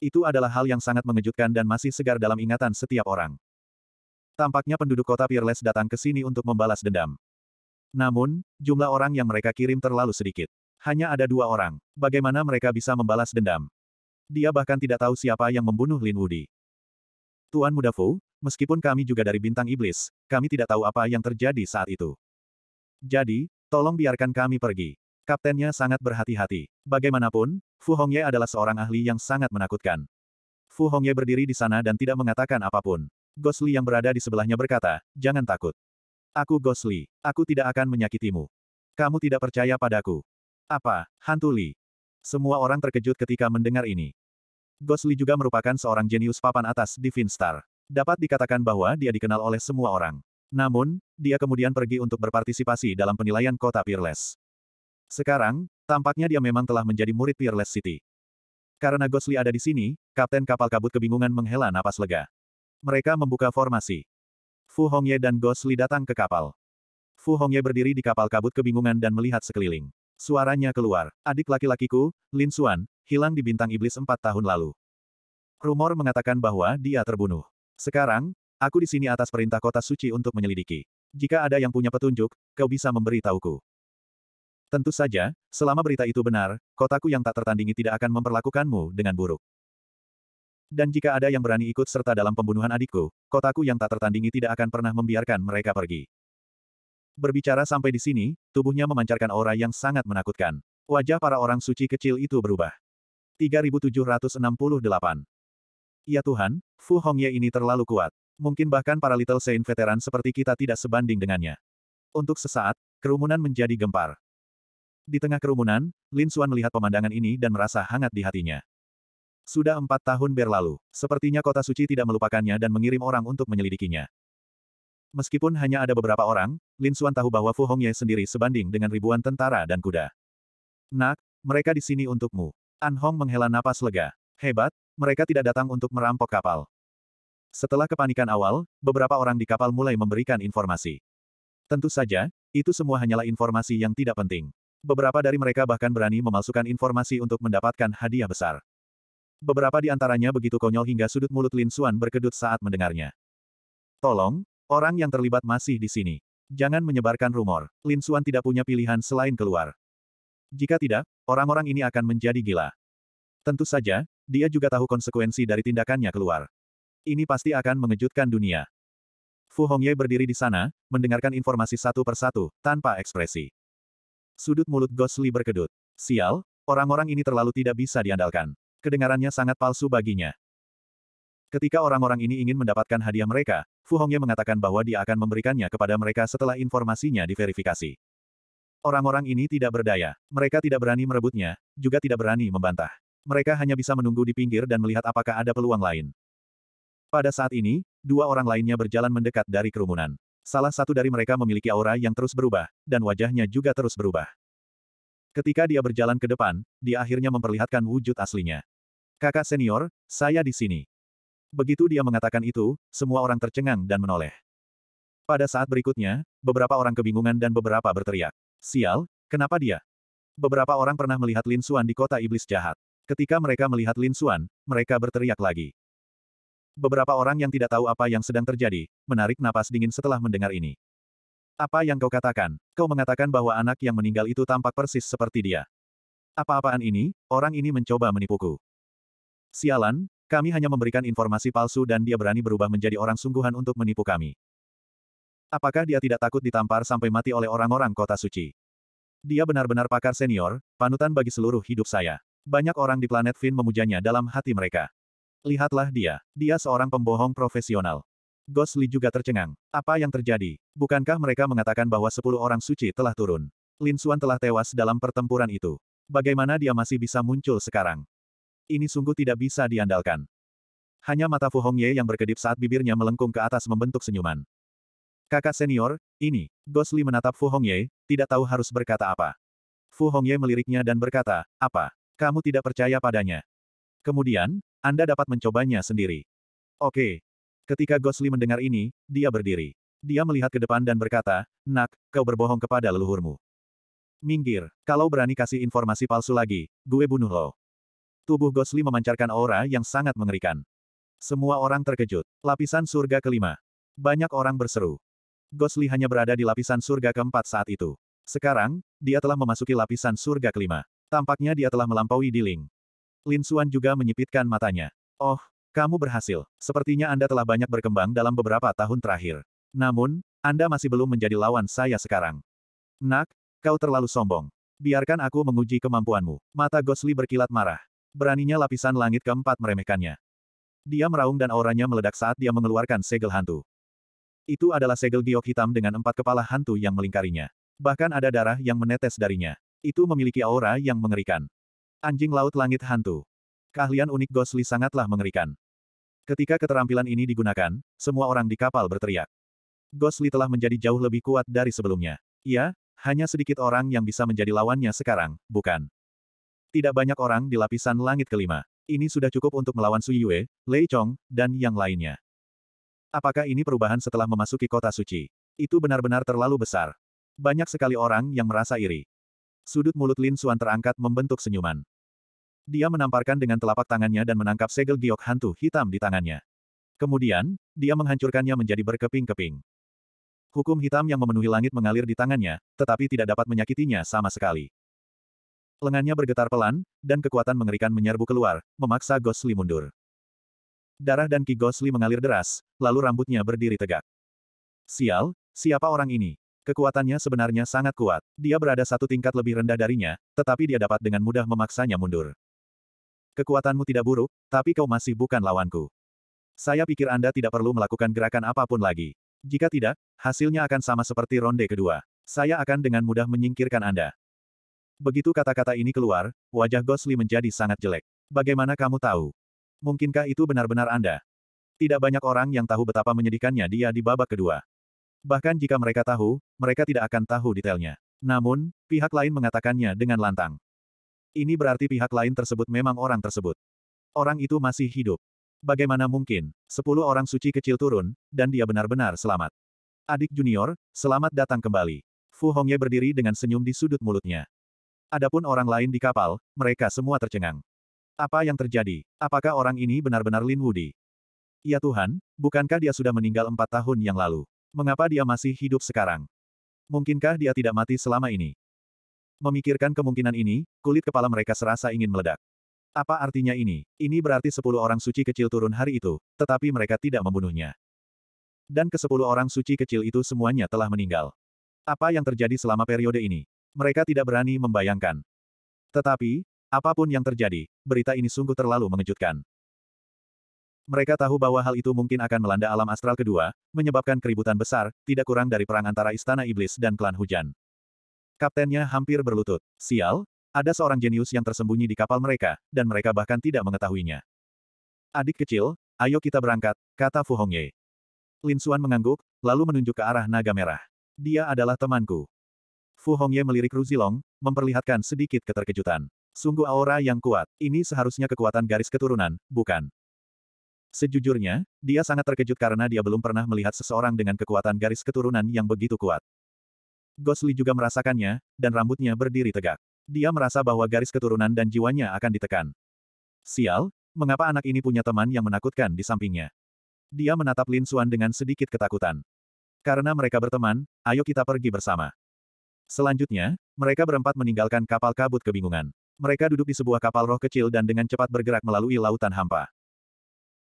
[SPEAKER 1] Itu adalah hal yang sangat mengejutkan dan masih segar dalam ingatan setiap orang. Tampaknya penduduk kota Peerless datang ke sini untuk membalas dendam. Namun, jumlah orang yang mereka kirim terlalu sedikit. Hanya ada dua orang. Bagaimana mereka bisa membalas dendam? Dia bahkan tidak tahu siapa yang membunuh Lin Wudi. Tuan Muda Fu, meskipun kami juga dari bintang iblis, kami tidak tahu apa yang terjadi saat itu. Jadi, tolong biarkan kami pergi. Kaptennya sangat berhati-hati. Bagaimanapun, Fu Hongye adalah seorang ahli yang sangat menakutkan. Fu Hongye berdiri di sana dan tidak mengatakan apapun. Gosli yang berada di sebelahnya berkata, jangan takut. Aku Gosli, aku tidak akan menyakitimu. Kamu tidak percaya padaku. Apa, hantu Li? Semua orang terkejut ketika mendengar ini. Gosli juga merupakan seorang jenius papan atas di Finstar. Dapat dikatakan bahwa dia dikenal oleh semua orang. Namun, dia kemudian pergi untuk berpartisipasi dalam penilaian kota Peerless. Sekarang, tampaknya dia memang telah menjadi murid Peerless City. Karena Gosli ada di sini, Kapten Kapal Kabut kebingungan menghela napas lega. Mereka membuka formasi. Fu Hongye dan Gosli datang ke kapal. Fu Hongye berdiri di kapal kabut kebingungan dan melihat sekeliling. Suaranya keluar, adik laki-lakiku, Lin Suan, hilang di bintang iblis empat tahun lalu. Rumor mengatakan bahwa dia terbunuh. Sekarang, aku di sini atas perintah kota suci untuk menyelidiki. Jika ada yang punya petunjuk, kau bisa memberitahuku. Tentu saja, selama berita itu benar, kotaku yang tak tertandingi tidak akan memperlakukanmu dengan buruk. Dan jika ada yang berani ikut serta dalam pembunuhan adikku, kotaku yang tak tertandingi tidak akan pernah membiarkan mereka pergi. Berbicara sampai di sini, tubuhnya memancarkan aura yang sangat menakutkan. Wajah para orang suci kecil itu berubah. 3768. Ya Tuhan, Fu Hongye ini terlalu kuat. Mungkin bahkan para Little Saint veteran seperti kita tidak sebanding dengannya. Untuk sesaat, kerumunan menjadi gempar. Di tengah kerumunan, Lin Xuan melihat pemandangan ini dan merasa hangat di hatinya. Sudah empat tahun berlalu, sepertinya kota suci tidak melupakannya dan mengirim orang untuk menyelidikinya. Meskipun hanya ada beberapa orang, Lin Xuan tahu bahwa Fu Hongye sendiri sebanding dengan ribuan tentara dan kuda. Nak, mereka di sini untukmu. An Hong menghela napas lega. Hebat, mereka tidak datang untuk merampok kapal. Setelah kepanikan awal, beberapa orang di kapal mulai memberikan informasi. Tentu saja, itu semua hanyalah informasi yang tidak penting. Beberapa dari mereka bahkan berani memalsukan informasi untuk mendapatkan hadiah besar. Beberapa di antaranya begitu konyol hingga sudut mulut Lin Xuan berkedut saat mendengarnya. Tolong, orang yang terlibat masih di sini. Jangan menyebarkan rumor. Lin Xuan tidak punya pilihan selain keluar. Jika tidak, orang-orang ini akan menjadi gila. Tentu saja, dia juga tahu konsekuensi dari tindakannya keluar. Ini pasti akan mengejutkan dunia. Fu Hongye berdiri di sana, mendengarkan informasi satu persatu, tanpa ekspresi. Sudut mulut Gosli berkedut. Sial, orang-orang ini terlalu tidak bisa diandalkan. Kedengarannya sangat palsu baginya. Ketika orang-orang ini ingin mendapatkan hadiah mereka, Fu Hongye mengatakan bahwa dia akan memberikannya kepada mereka setelah informasinya diverifikasi. Orang-orang ini tidak berdaya. Mereka tidak berani merebutnya, juga tidak berani membantah. Mereka hanya bisa menunggu di pinggir dan melihat apakah ada peluang lain. Pada saat ini, dua orang lainnya berjalan mendekat dari kerumunan. Salah satu dari mereka memiliki aura yang terus berubah, dan wajahnya juga terus berubah. Ketika dia berjalan ke depan, dia akhirnya memperlihatkan wujud aslinya. Kakak senior, saya di sini. Begitu dia mengatakan itu, semua orang tercengang dan menoleh. Pada saat berikutnya, beberapa orang kebingungan dan beberapa berteriak. Sial, kenapa dia? Beberapa orang pernah melihat Lin Suan di kota iblis jahat. Ketika mereka melihat Lin Suan, mereka berteriak lagi. Beberapa orang yang tidak tahu apa yang sedang terjadi, menarik napas dingin setelah mendengar ini. Apa yang kau katakan? Kau mengatakan bahwa anak yang meninggal itu tampak persis seperti dia. Apa-apaan ini? Orang ini mencoba menipuku. Sialan, kami hanya memberikan informasi palsu dan dia berani berubah menjadi orang sungguhan untuk menipu kami. Apakah dia tidak takut ditampar sampai mati oleh orang-orang kota suci? Dia benar-benar pakar senior, panutan bagi seluruh hidup saya. Banyak orang di planet Finn memujanya dalam hati mereka. Lihatlah dia, dia seorang pembohong profesional. Ghost Li juga tercengang. Apa yang terjadi? Bukankah mereka mengatakan bahwa sepuluh orang suci telah turun? Lin Xuan telah tewas dalam pertempuran itu. Bagaimana dia masih bisa muncul sekarang? Ini sungguh tidak bisa diandalkan. Hanya mata Fu Hongye yang berkedip saat bibirnya melengkung ke atas membentuk senyuman. Kakak senior, ini, Ghost Li menatap Fu Hongye, tidak tahu harus berkata apa. Fu Hongye meliriknya dan berkata, apa? Kamu tidak percaya padanya. Kemudian, Anda dapat mencobanya sendiri. Oke. Ketika Gosli mendengar ini, dia berdiri. Dia melihat ke depan dan berkata, Nak, kau berbohong kepada leluhurmu. Minggir, kalau berani kasih informasi palsu lagi, gue bunuh lo. Tubuh Gosli memancarkan aura yang sangat mengerikan. Semua orang terkejut. Lapisan surga kelima. Banyak orang berseru. Gosli hanya berada di lapisan surga keempat saat itu. Sekarang, dia telah memasuki lapisan surga kelima. Tampaknya dia telah melampaui Diling. Lin Suan juga menyipitkan matanya. Oh, kamu berhasil. Sepertinya Anda telah banyak berkembang dalam beberapa tahun terakhir. Namun, Anda masih belum menjadi lawan saya sekarang. Nak, kau terlalu sombong. Biarkan aku menguji kemampuanmu. Mata Gosli berkilat marah. Beraninya lapisan langit keempat meremehkannya. Dia meraung dan auranya meledak saat dia mengeluarkan segel hantu. Itu adalah segel giok hitam dengan empat kepala hantu yang melingkarinya. Bahkan ada darah yang menetes darinya. Itu memiliki aura yang mengerikan. Anjing Laut Langit Hantu. Keahlian unik Gosli sangatlah mengerikan. Ketika keterampilan ini digunakan, semua orang di kapal berteriak. Gosli telah menjadi jauh lebih kuat dari sebelumnya. Iya, hanya sedikit orang yang bisa menjadi lawannya sekarang, bukan? Tidak banyak orang di lapisan langit kelima. Ini sudah cukup untuk melawan Su Yue, Lei Chong, dan yang lainnya. Apakah ini perubahan setelah memasuki kota suci? Itu benar-benar terlalu besar. Banyak sekali orang yang merasa iri. Sudut mulut Lin Suan terangkat membentuk senyuman. Dia menamparkan dengan telapak tangannya dan menangkap segel giok hantu hitam di tangannya. Kemudian, dia menghancurkannya menjadi berkeping-keping. Hukum hitam yang memenuhi langit mengalir di tangannya, tetapi tidak dapat menyakitinya sama sekali. Lengannya bergetar pelan, dan kekuatan mengerikan menyerbu keluar, memaksa Gosli mundur. Darah dan Ki Gosli mengalir deras, lalu rambutnya berdiri tegak. Sial, siapa orang ini? Kekuatannya sebenarnya sangat kuat. Dia berada satu tingkat lebih rendah darinya, tetapi dia dapat dengan mudah memaksanya mundur. Kekuatanmu tidak buruk, tapi kau masih bukan lawanku. Saya pikir Anda tidak perlu melakukan gerakan apapun lagi. Jika tidak, hasilnya akan sama seperti ronde kedua. Saya akan dengan mudah menyingkirkan Anda. Begitu kata-kata ini keluar, wajah Gosli menjadi sangat jelek. Bagaimana kamu tahu? Mungkinkah itu benar-benar Anda? Tidak banyak orang yang tahu betapa menyedihkannya dia di babak kedua. Bahkan jika mereka tahu, mereka tidak akan tahu detailnya. Namun, pihak lain mengatakannya dengan lantang. Ini berarti pihak lain tersebut memang orang tersebut. Orang itu masih hidup. Bagaimana mungkin, sepuluh orang suci kecil turun, dan dia benar-benar selamat. Adik junior, selamat datang kembali. Fu Hongye berdiri dengan senyum di sudut mulutnya. Adapun orang lain di kapal, mereka semua tercengang. Apa yang terjadi? Apakah orang ini benar-benar Lin Wudi? Ya Tuhan, bukankah dia sudah meninggal empat tahun yang lalu? Mengapa dia masih hidup sekarang? Mungkinkah dia tidak mati selama ini? Memikirkan kemungkinan ini, kulit kepala mereka serasa ingin meledak. Apa artinya ini? Ini berarti sepuluh orang suci kecil turun hari itu, tetapi mereka tidak membunuhnya. Dan ke orang suci kecil itu semuanya telah meninggal. Apa yang terjadi selama periode ini? Mereka tidak berani membayangkan. Tetapi, apapun yang terjadi, berita ini sungguh terlalu mengejutkan. Mereka tahu bahwa hal itu mungkin akan melanda alam astral kedua, menyebabkan keributan besar, tidak kurang dari perang antara Istana Iblis dan Klan Hujan. Kaptennya hampir berlutut. Sial, ada seorang jenius yang tersembunyi di kapal mereka, dan mereka bahkan tidak mengetahuinya. Adik kecil, ayo kita berangkat, kata Fu Hongye. Lin Xuan mengangguk, lalu menunjuk ke arah naga merah. Dia adalah temanku. Fu Hongye melirik Ru Zilong, memperlihatkan sedikit keterkejutan. Sungguh aura yang kuat, ini seharusnya kekuatan garis keturunan, bukan? Sejujurnya, dia sangat terkejut karena dia belum pernah melihat seseorang dengan kekuatan garis keturunan yang begitu kuat. Gosli juga merasakannya, dan rambutnya berdiri tegak. Dia merasa bahwa garis keturunan dan jiwanya akan ditekan. Sial, mengapa anak ini punya teman yang menakutkan di sampingnya? Dia menatap Lin Suan dengan sedikit ketakutan. Karena mereka berteman, ayo kita pergi bersama. Selanjutnya, mereka berempat meninggalkan kapal kabut kebingungan. Mereka duduk di sebuah kapal roh kecil dan dengan cepat bergerak melalui lautan hampa.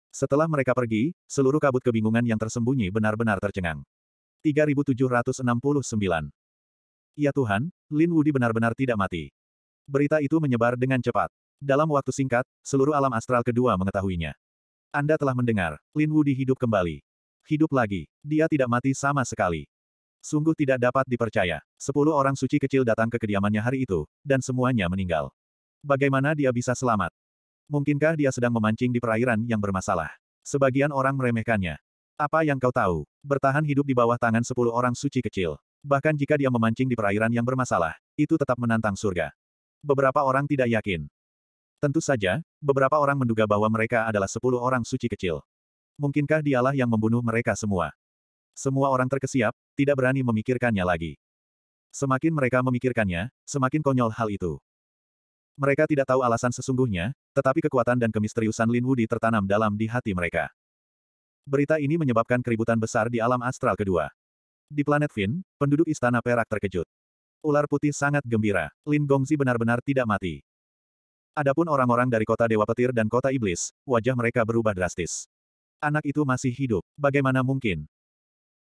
[SPEAKER 1] Setelah mereka pergi, seluruh kabut kebingungan yang tersembunyi benar-benar tercengang. 3769 Ya Tuhan, Lin Wudi benar-benar tidak mati. Berita itu menyebar dengan cepat. Dalam waktu singkat, seluruh alam astral kedua mengetahuinya. Anda telah mendengar, Lin Wudi hidup kembali. Hidup lagi, dia tidak mati sama sekali. Sungguh tidak dapat dipercaya. Sepuluh orang suci kecil datang ke kediamannya hari itu, dan semuanya meninggal. Bagaimana dia bisa selamat? Mungkinkah dia sedang memancing di perairan yang bermasalah? Sebagian orang meremehkannya. Apa yang kau tahu? Bertahan hidup di bawah tangan sepuluh orang suci kecil. Bahkan jika dia memancing di perairan yang bermasalah, itu tetap menantang surga. Beberapa orang tidak yakin. Tentu saja, beberapa orang menduga bahwa mereka adalah sepuluh orang suci kecil. Mungkinkah dialah yang membunuh mereka semua? Semua orang terkesiap, tidak berani memikirkannya lagi. Semakin mereka memikirkannya, semakin konyol hal itu. Mereka tidak tahu alasan sesungguhnya, tetapi kekuatan dan kemisteriusan Lin Wudi tertanam dalam di hati mereka. Berita ini menyebabkan keributan besar di alam astral kedua. Di planet Vin, penduduk Istana Perak terkejut. Ular putih sangat gembira. Lin Gongzi benar-benar tidak mati. Adapun orang-orang dari kota Dewa Petir dan kota Iblis, wajah mereka berubah drastis. Anak itu masih hidup, bagaimana mungkin?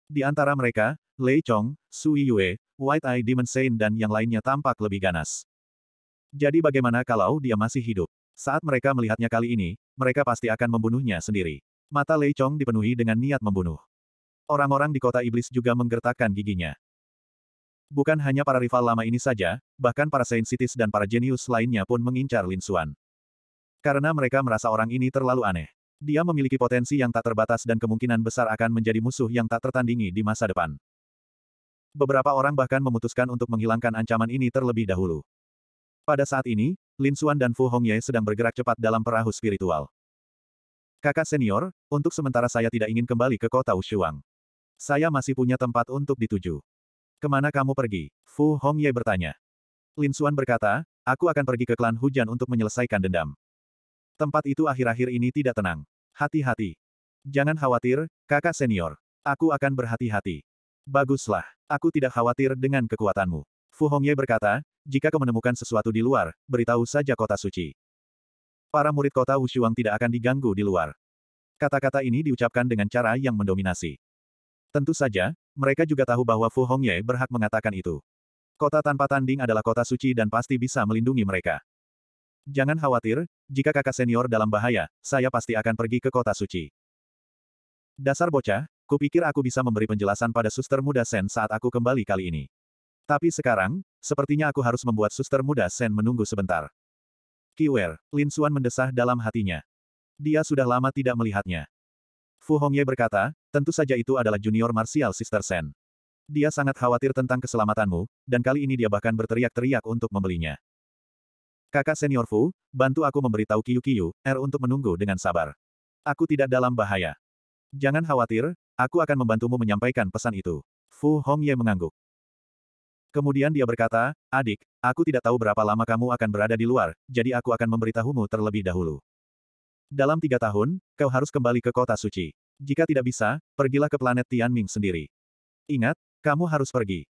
[SPEAKER 1] Di antara mereka, Lei Chong, Sui Yue, White Eye Demon Sein dan yang lainnya tampak lebih ganas. Jadi bagaimana kalau dia masih hidup? Saat mereka melihatnya kali ini, mereka pasti akan membunuhnya sendiri. Mata Lei Chong dipenuhi dengan niat membunuh. Orang-orang di kota iblis juga menggertakkan giginya. Bukan hanya para rival lama ini saja, bahkan para Saint dan para jenius lainnya pun mengincar Lin Xuan. Karena mereka merasa orang ini terlalu aneh. Dia memiliki potensi yang tak terbatas dan kemungkinan besar akan menjadi musuh yang tak tertandingi di masa depan. Beberapa orang bahkan memutuskan untuk menghilangkan ancaman ini terlebih dahulu. Pada saat ini, Lin Xuan dan Fu Hongye sedang bergerak cepat dalam perahu spiritual. Kakak senior, untuk sementara saya tidak ingin kembali ke kota Ushuang. Saya masih punya tempat untuk dituju. Kemana kamu pergi? Fu Hongye bertanya. Lin Xuan berkata, aku akan pergi ke klan hujan untuk menyelesaikan dendam. Tempat itu akhir-akhir ini tidak tenang. Hati-hati. Jangan khawatir, kakak senior. Aku akan berhati-hati. Baguslah, aku tidak khawatir dengan kekuatanmu. Fu Hongye berkata, jika kau menemukan sesuatu di luar, beritahu saja kota suci. Para murid kota Wushuang tidak akan diganggu di luar. Kata-kata ini diucapkan dengan cara yang mendominasi. Tentu saja, mereka juga tahu bahwa Fu Hongye berhak mengatakan itu. Kota tanpa tanding adalah kota suci dan pasti bisa melindungi mereka. Jangan khawatir, jika kakak senior dalam bahaya, saya pasti akan pergi ke kota suci. Dasar bocah, kupikir aku bisa memberi penjelasan pada suster muda Sen saat aku kembali kali ini. Tapi sekarang, sepertinya aku harus membuat suster muda Sen menunggu sebentar. Kiwer, Lin Xuan mendesah dalam hatinya. Dia sudah lama tidak melihatnya. Fu Hongye berkata, tentu saja itu adalah junior martial sister Sen. Dia sangat khawatir tentang keselamatanmu, dan kali ini dia bahkan berteriak-teriak untuk membelinya. Kakak senior Fu, bantu aku memberitahu Kiyu Kiyu, R er, untuk menunggu dengan sabar. Aku tidak dalam bahaya. Jangan khawatir, aku akan membantumu menyampaikan pesan itu. Fu Hongye mengangguk. Kemudian dia berkata, adik, aku tidak tahu berapa lama kamu akan berada di luar, jadi aku akan memberitahumu terlebih dahulu. Dalam tiga tahun, kau harus kembali ke kota suci. Jika tidak bisa, pergilah ke planet Tianming sendiri. Ingat, kamu harus pergi.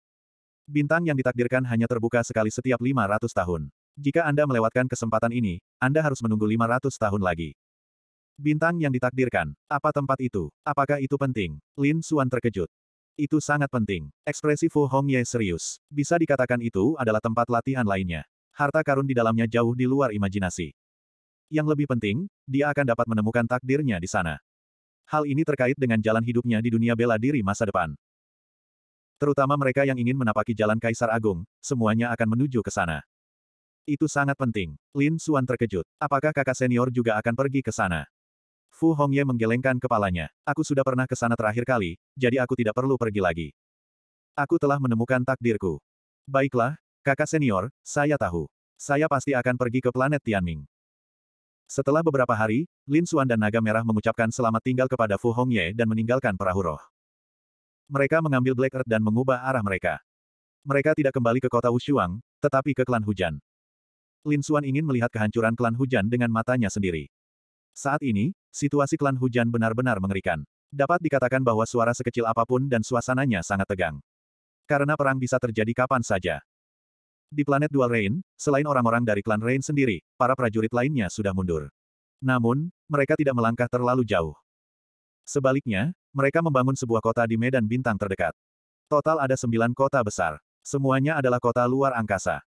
[SPEAKER 1] Bintang yang ditakdirkan hanya terbuka sekali setiap 500 tahun. Jika Anda melewatkan kesempatan ini, Anda harus menunggu 500 tahun lagi. Bintang yang ditakdirkan. Apa tempat itu? Apakah itu penting? Lin Suan terkejut. Itu sangat penting. Ekspresi Fu Hongye serius. Bisa dikatakan itu adalah tempat latihan lainnya. Harta karun di dalamnya jauh di luar imajinasi. Yang lebih penting, dia akan dapat menemukan takdirnya di sana. Hal ini terkait dengan jalan hidupnya di dunia bela diri masa depan. Terutama mereka yang ingin menapaki jalan Kaisar Agung, semuanya akan menuju ke sana. Itu sangat penting. Lin Suan terkejut. Apakah kakak senior juga akan pergi ke sana? Fu Hongye menggelengkan kepalanya. Aku sudah pernah ke sana terakhir kali, jadi aku tidak perlu pergi lagi. Aku telah menemukan takdirku. Baiklah, kakak senior, saya tahu. Saya pasti akan pergi ke planet Tianming. Setelah beberapa hari, Lin Xuan dan Naga Merah mengucapkan selamat tinggal kepada Fu Hongye dan meninggalkan perahu roh. Mereka mengambil Black Earth dan mengubah arah mereka. Mereka tidak kembali ke kota Wushuang, tetapi ke klan hujan. Lin Xuan ingin melihat kehancuran klan hujan dengan matanya sendiri. Saat ini, situasi klan hujan benar-benar mengerikan. Dapat dikatakan bahwa suara sekecil apapun dan suasananya sangat tegang. Karena perang bisa terjadi kapan saja. Di planet Dual Rain, selain orang-orang dari klan Rain sendiri, para prajurit lainnya sudah mundur. Namun, mereka tidak melangkah terlalu jauh. Sebaliknya, mereka membangun sebuah kota di medan bintang terdekat. Total ada sembilan kota besar. Semuanya adalah kota luar angkasa.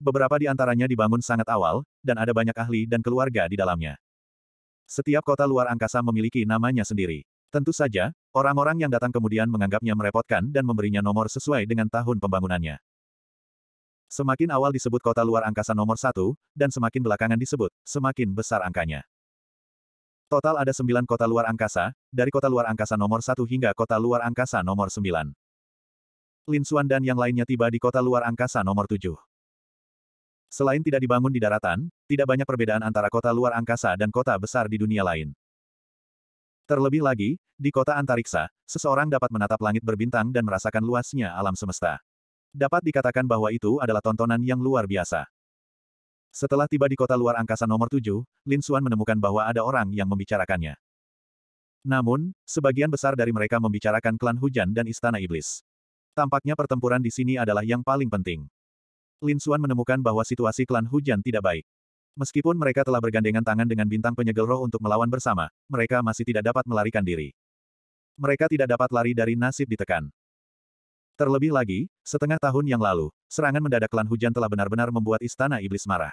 [SPEAKER 1] Beberapa di antaranya dibangun sangat awal, dan ada banyak ahli dan keluarga di dalamnya. Setiap kota luar angkasa memiliki namanya sendiri. Tentu saja, orang-orang yang datang kemudian menganggapnya merepotkan dan memberinya nomor sesuai dengan tahun pembangunannya. Semakin awal disebut kota luar angkasa nomor satu, dan semakin belakangan disebut, semakin besar angkanya. Total ada sembilan kota luar angkasa, dari kota luar angkasa nomor satu hingga kota luar angkasa nomor sembilan. Lin Xuan dan yang lainnya tiba di kota luar angkasa nomor tujuh. Selain tidak dibangun di daratan, tidak banyak perbedaan antara kota luar angkasa dan kota besar di dunia lain. Terlebih lagi, di kota antariksa, seseorang dapat menatap langit berbintang dan merasakan luasnya alam semesta. Dapat dikatakan bahwa itu adalah tontonan yang luar biasa. Setelah tiba di kota luar angkasa nomor tujuh, Lin Xuan menemukan bahwa ada orang yang membicarakannya. Namun, sebagian besar dari mereka membicarakan klan hujan dan istana iblis. Tampaknya pertempuran di sini adalah yang paling penting. Lin Xuan menemukan bahwa situasi klan hujan tidak baik. Meskipun mereka telah bergandengan tangan dengan bintang penyegel roh untuk melawan bersama, mereka masih tidak dapat melarikan diri. Mereka tidak dapat lari dari nasib ditekan. Terlebih lagi, setengah tahun yang lalu, serangan mendadak klan hujan telah benar-benar membuat istana iblis marah.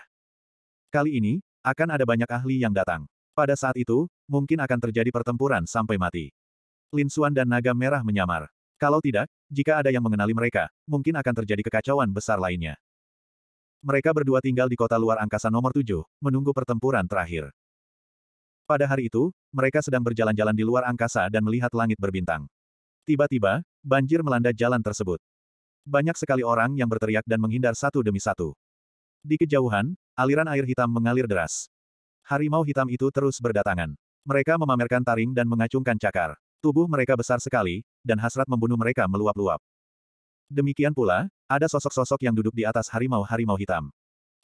[SPEAKER 1] Kali ini, akan ada banyak ahli yang datang. Pada saat itu, mungkin akan terjadi pertempuran sampai mati. Lin Xuan dan Naga Merah menyamar. Kalau tidak, jika ada yang mengenali mereka, mungkin akan terjadi kekacauan besar lainnya. Mereka berdua tinggal di kota luar angkasa nomor Tujuh, menunggu pertempuran terakhir. Pada hari itu, mereka sedang berjalan-jalan di luar angkasa dan melihat langit berbintang. Tiba-tiba, Banjir melanda jalan tersebut. Banyak sekali orang yang berteriak dan menghindar satu demi satu. Di kejauhan, aliran air hitam mengalir deras. Harimau hitam itu terus berdatangan. Mereka memamerkan taring dan mengacungkan cakar. Tubuh mereka besar sekali, dan hasrat membunuh mereka meluap-luap. Demikian pula, ada sosok-sosok yang duduk di atas harimau-harimau hitam.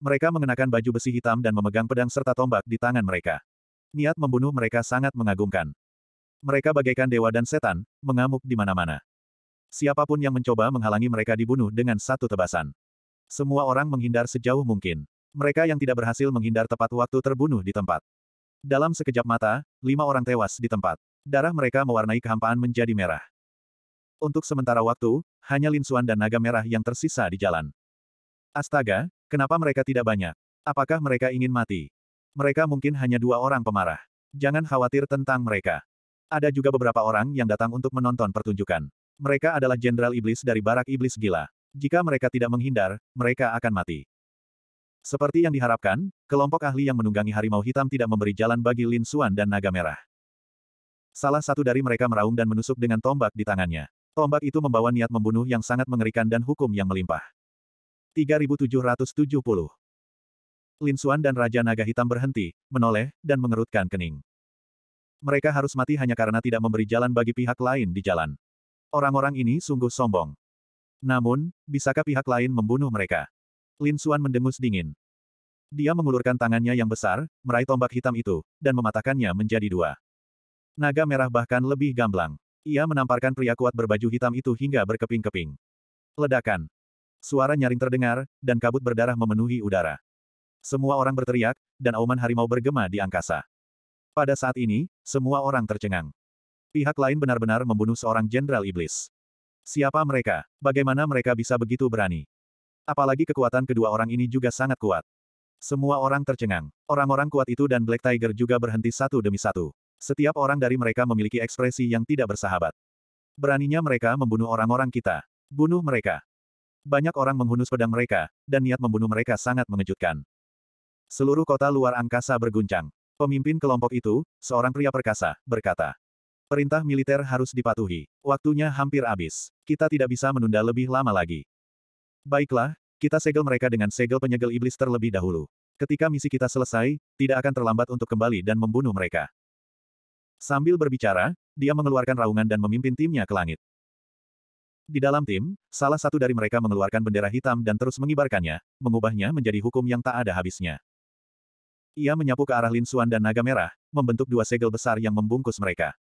[SPEAKER 1] Mereka mengenakan baju besi hitam dan memegang pedang serta tombak di tangan mereka. Niat membunuh mereka sangat mengagumkan. Mereka bagaikan dewa dan setan, mengamuk di mana-mana. Siapapun yang mencoba menghalangi mereka dibunuh dengan satu tebasan. Semua orang menghindar sejauh mungkin. Mereka yang tidak berhasil menghindar tepat waktu terbunuh di tempat. Dalam sekejap mata, lima orang tewas di tempat. Darah mereka mewarnai kehampaan menjadi merah. Untuk sementara waktu, hanya Linsuan dan naga merah yang tersisa di jalan. Astaga, kenapa mereka tidak banyak? Apakah mereka ingin mati? Mereka mungkin hanya dua orang pemarah. Jangan khawatir tentang mereka. Ada juga beberapa orang yang datang untuk menonton pertunjukan. Mereka adalah jenderal iblis dari barak iblis gila. Jika mereka tidak menghindar, mereka akan mati. Seperti yang diharapkan, kelompok ahli yang menunggangi harimau hitam tidak memberi jalan bagi Lin Xuan dan naga merah. Salah satu dari mereka meraung dan menusuk dengan tombak di tangannya. Tombak itu membawa niat membunuh yang sangat mengerikan dan hukum yang melimpah. 3770 Lin Xuan dan Raja Naga Hitam berhenti, menoleh, dan mengerutkan kening. Mereka harus mati hanya karena tidak memberi jalan bagi pihak lain di jalan. Orang-orang ini sungguh sombong. Namun, bisakah pihak lain membunuh mereka? Lin Xuan mendengus dingin. Dia mengulurkan tangannya yang besar, meraih tombak hitam itu, dan mematakannya menjadi dua. Naga merah bahkan lebih gamblang. Ia menamparkan pria kuat berbaju hitam itu hingga berkeping-keping. Ledakan. Suara nyaring terdengar, dan kabut berdarah memenuhi udara. Semua orang berteriak, dan auman harimau bergema di angkasa. Pada saat ini, semua orang tercengang. Pihak lain benar-benar membunuh seorang jenderal iblis. Siapa mereka? Bagaimana mereka bisa begitu berani? Apalagi kekuatan kedua orang ini juga sangat kuat. Semua orang tercengang. Orang-orang kuat itu dan Black Tiger juga berhenti satu demi satu. Setiap orang dari mereka memiliki ekspresi yang tidak bersahabat. Beraninya mereka membunuh orang-orang kita. Bunuh mereka. Banyak orang menghunus pedang mereka, dan niat membunuh mereka sangat mengejutkan. Seluruh kota luar angkasa berguncang. Pemimpin kelompok itu, seorang pria perkasa, berkata. Perintah militer harus dipatuhi. Waktunya hampir habis. Kita tidak bisa menunda lebih lama lagi. Baiklah, kita segel mereka dengan segel penyegel iblis terlebih dahulu. Ketika misi kita selesai, tidak akan terlambat untuk kembali dan membunuh mereka. Sambil berbicara, dia mengeluarkan raungan dan memimpin timnya ke langit. Di dalam tim, salah satu dari mereka mengeluarkan bendera hitam dan terus mengibarkannya, mengubahnya menjadi hukum yang tak ada habisnya. Ia menyapu ke arah Lin Xuan dan Naga Merah, membentuk dua segel besar yang membungkus mereka.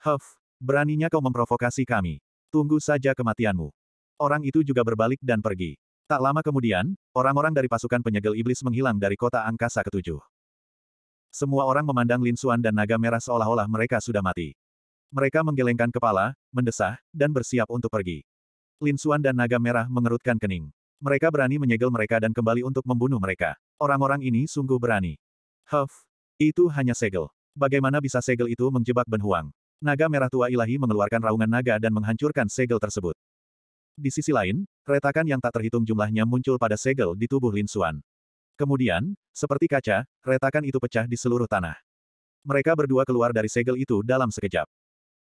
[SPEAKER 1] Huff, beraninya kau memprovokasi kami. Tunggu saja kematianmu. Orang itu juga berbalik dan pergi. Tak lama kemudian, orang-orang dari pasukan penyegel iblis menghilang dari kota angkasa ketujuh. Semua orang memandang Lin Xuan dan naga merah seolah-olah mereka sudah mati. Mereka menggelengkan kepala, mendesah, dan bersiap untuk pergi. Lin Xuan dan naga merah mengerutkan kening. Mereka berani menyegel mereka dan kembali untuk membunuh mereka. Orang-orang ini sungguh berani. Huff, itu hanya segel. Bagaimana bisa segel itu menjebak Ben Huang? Naga merah tua ilahi mengeluarkan raungan naga dan menghancurkan segel tersebut. Di sisi lain, retakan yang tak terhitung jumlahnya muncul pada segel di tubuh Lin Xuan. Kemudian, seperti kaca, retakan itu pecah di seluruh tanah. Mereka berdua keluar dari segel itu dalam sekejap.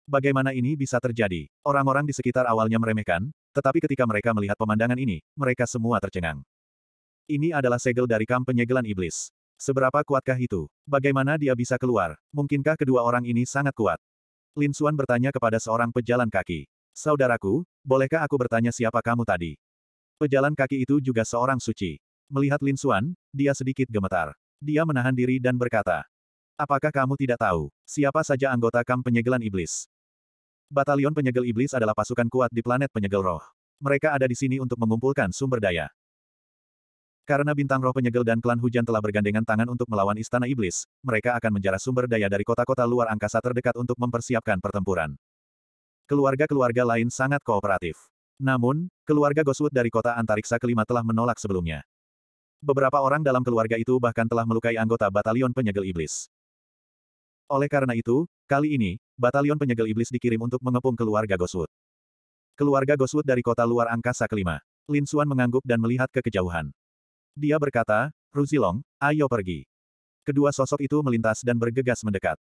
[SPEAKER 1] Bagaimana ini bisa terjadi? Orang-orang di sekitar awalnya meremehkan, tetapi ketika mereka melihat pemandangan ini, mereka semua tercengang. Ini adalah segel dari kamp penyegelan iblis. Seberapa kuatkah itu? Bagaimana dia bisa keluar? Mungkinkah kedua orang ini sangat kuat? Lin Xuan bertanya kepada seorang pejalan kaki. Saudaraku, bolehkah aku bertanya siapa kamu tadi? Pejalan kaki itu juga seorang suci. Melihat Lin Xuan, dia sedikit gemetar. Dia menahan diri dan berkata, Apakah kamu tidak tahu, siapa saja anggota kam penyegelan iblis? Batalion penyegel iblis adalah pasukan kuat di planet penyegel roh. Mereka ada di sini untuk mengumpulkan sumber daya. Karena bintang roh penyegel dan klan hujan telah bergandengan tangan untuk melawan istana iblis, mereka akan menjarah sumber daya dari kota-kota luar angkasa terdekat untuk mempersiapkan pertempuran. Keluarga-keluarga lain sangat kooperatif. Namun, keluarga Goswood dari kota antariksa kelima telah menolak sebelumnya. Beberapa orang dalam keluarga itu bahkan telah melukai anggota batalion penyegel iblis. Oleh karena itu, kali ini, batalion penyegel iblis dikirim untuk mengepung keluarga Goswood. Keluarga Goswood dari kota luar angkasa kelima. Lin Suan mengangguk dan melihat ke kejauhan. Dia berkata, Ruzilong, ayo pergi. Kedua sosok itu melintas dan bergegas mendekat.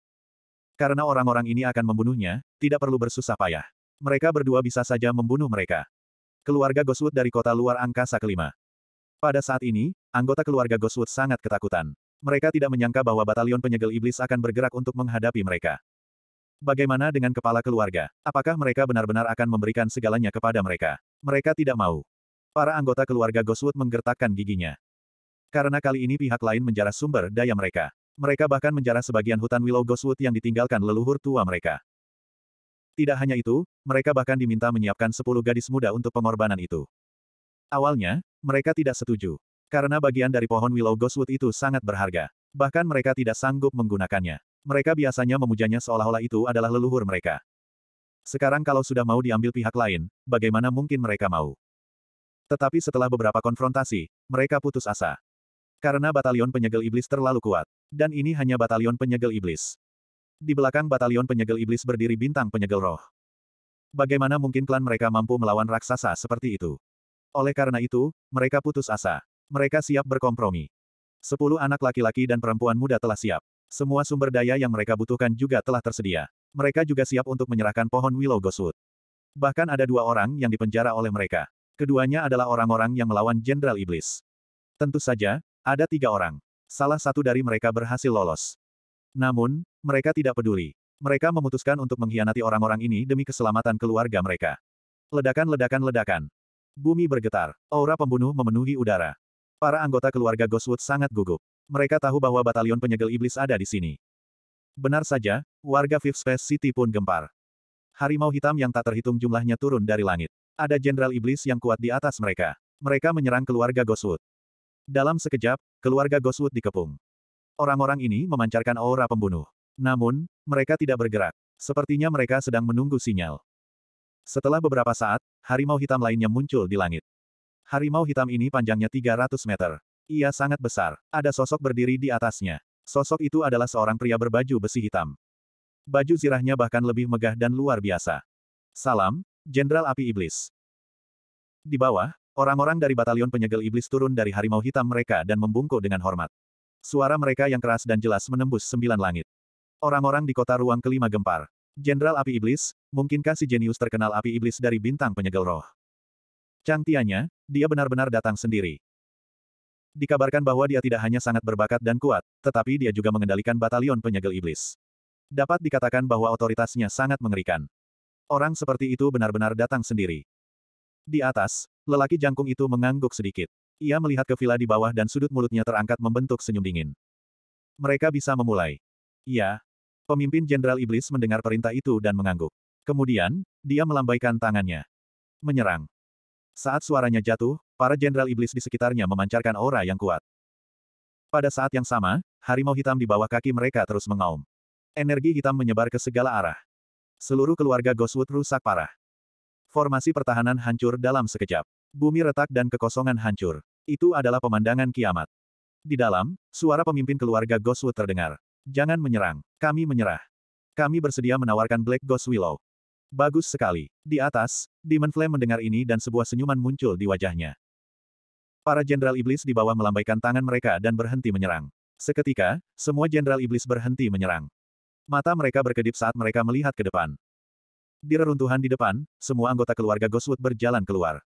[SPEAKER 1] Karena orang-orang ini akan membunuhnya, tidak perlu bersusah payah. Mereka berdua bisa saja membunuh mereka. Keluarga Goswood dari kota luar angkasa kelima. Pada saat ini, anggota keluarga Goswood sangat ketakutan. Mereka tidak menyangka bahwa batalion penyegel iblis akan bergerak untuk menghadapi mereka. Bagaimana dengan kepala keluarga? Apakah mereka benar-benar akan memberikan segalanya kepada mereka? Mereka tidak mau. Para anggota keluarga Goswood menggertakkan giginya. Karena kali ini pihak lain menjarah sumber daya mereka. Mereka bahkan menjarah sebagian hutan Willow Ghostwood yang ditinggalkan leluhur tua mereka. Tidak hanya itu, mereka bahkan diminta menyiapkan 10 gadis muda untuk pengorbanan itu. Awalnya, mereka tidak setuju. Karena bagian dari pohon Willow Ghostwood itu sangat berharga. Bahkan mereka tidak sanggup menggunakannya. Mereka biasanya memujanya seolah-olah itu adalah leluhur mereka. Sekarang kalau sudah mau diambil pihak lain, bagaimana mungkin mereka mau? Tetapi setelah beberapa konfrontasi, mereka putus asa. Karena batalion penyegel iblis terlalu kuat. Dan ini hanya batalion penyegel iblis. Di belakang batalion penyegel iblis berdiri bintang penyegel roh. Bagaimana mungkin klan mereka mampu melawan raksasa seperti itu? Oleh karena itu, mereka putus asa. Mereka siap berkompromi. Sepuluh anak laki-laki dan perempuan muda telah siap. Semua sumber daya yang mereka butuhkan juga telah tersedia. Mereka juga siap untuk menyerahkan pohon Willow Ghostwood. Bahkan ada dua orang yang dipenjara oleh mereka. Keduanya adalah orang-orang yang melawan Jenderal Iblis. Tentu saja, ada tiga orang. Salah satu dari mereka berhasil lolos. Namun, mereka tidak peduli. Mereka memutuskan untuk mengkhianati orang-orang ini demi keselamatan keluarga mereka. Ledakan-ledakan-ledakan. Bumi bergetar. Aura pembunuh memenuhi udara. Para anggota keluarga Ghostwood sangat gugup. Mereka tahu bahwa batalion penyegel iblis ada di sini. Benar saja, warga Fifth Space City pun gempar. Harimau hitam yang tak terhitung jumlahnya turun dari langit. Ada jenderal iblis yang kuat di atas mereka. Mereka menyerang keluarga Ghostwood. Dalam sekejap, keluarga Goswood dikepung. Orang-orang ini memancarkan aura pembunuh. Namun, mereka tidak bergerak. Sepertinya mereka sedang menunggu sinyal. Setelah beberapa saat, harimau hitam lainnya muncul di langit. Harimau hitam ini panjangnya 300 meter. Ia sangat besar. Ada sosok berdiri di atasnya. Sosok itu adalah seorang pria berbaju besi hitam. Baju zirahnya bahkan lebih megah dan luar biasa. Salam, Jenderal Api Iblis. Di bawah, Orang-orang dari batalion penyegel iblis turun dari harimau hitam mereka dan membungkuk dengan hormat. Suara mereka yang keras dan jelas menembus sembilan langit. Orang-orang di kota ruang kelima gempar. Jenderal api iblis, mungkinkah si jenius terkenal api iblis dari bintang penyegel roh? Cantianya, dia benar-benar datang sendiri. Dikabarkan bahwa dia tidak hanya sangat berbakat dan kuat, tetapi dia juga mengendalikan batalion penyegel iblis. Dapat dikatakan bahwa otoritasnya sangat mengerikan. Orang seperti itu benar-benar datang sendiri. Di atas, lelaki jangkung itu mengangguk sedikit. Ia melihat ke villa di bawah dan sudut mulutnya terangkat membentuk senyum dingin. Mereka bisa memulai. Ya. Pemimpin Jenderal Iblis mendengar perintah itu dan mengangguk. Kemudian, dia melambaikan tangannya. Menyerang. Saat suaranya jatuh, para Jenderal Iblis di sekitarnya memancarkan aura yang kuat. Pada saat yang sama, harimau hitam di bawah kaki mereka terus mengaum. Energi hitam menyebar ke segala arah. Seluruh keluarga Goswood rusak parah. Formasi pertahanan hancur dalam sekejap. Bumi retak dan kekosongan hancur. Itu adalah pemandangan kiamat. Di dalam, suara pemimpin keluarga Ghostwood terdengar. Jangan menyerang. Kami menyerah. Kami bersedia menawarkan Black Ghost Willow. Bagus sekali. Di atas, Demon Flame mendengar ini dan sebuah senyuman muncul di wajahnya. Para jenderal iblis di bawah melambaikan tangan mereka dan berhenti menyerang. Seketika, semua jenderal iblis berhenti menyerang. Mata mereka berkedip saat mereka melihat ke depan. Di reruntuhan di depan, semua anggota keluarga Goswood berjalan keluar.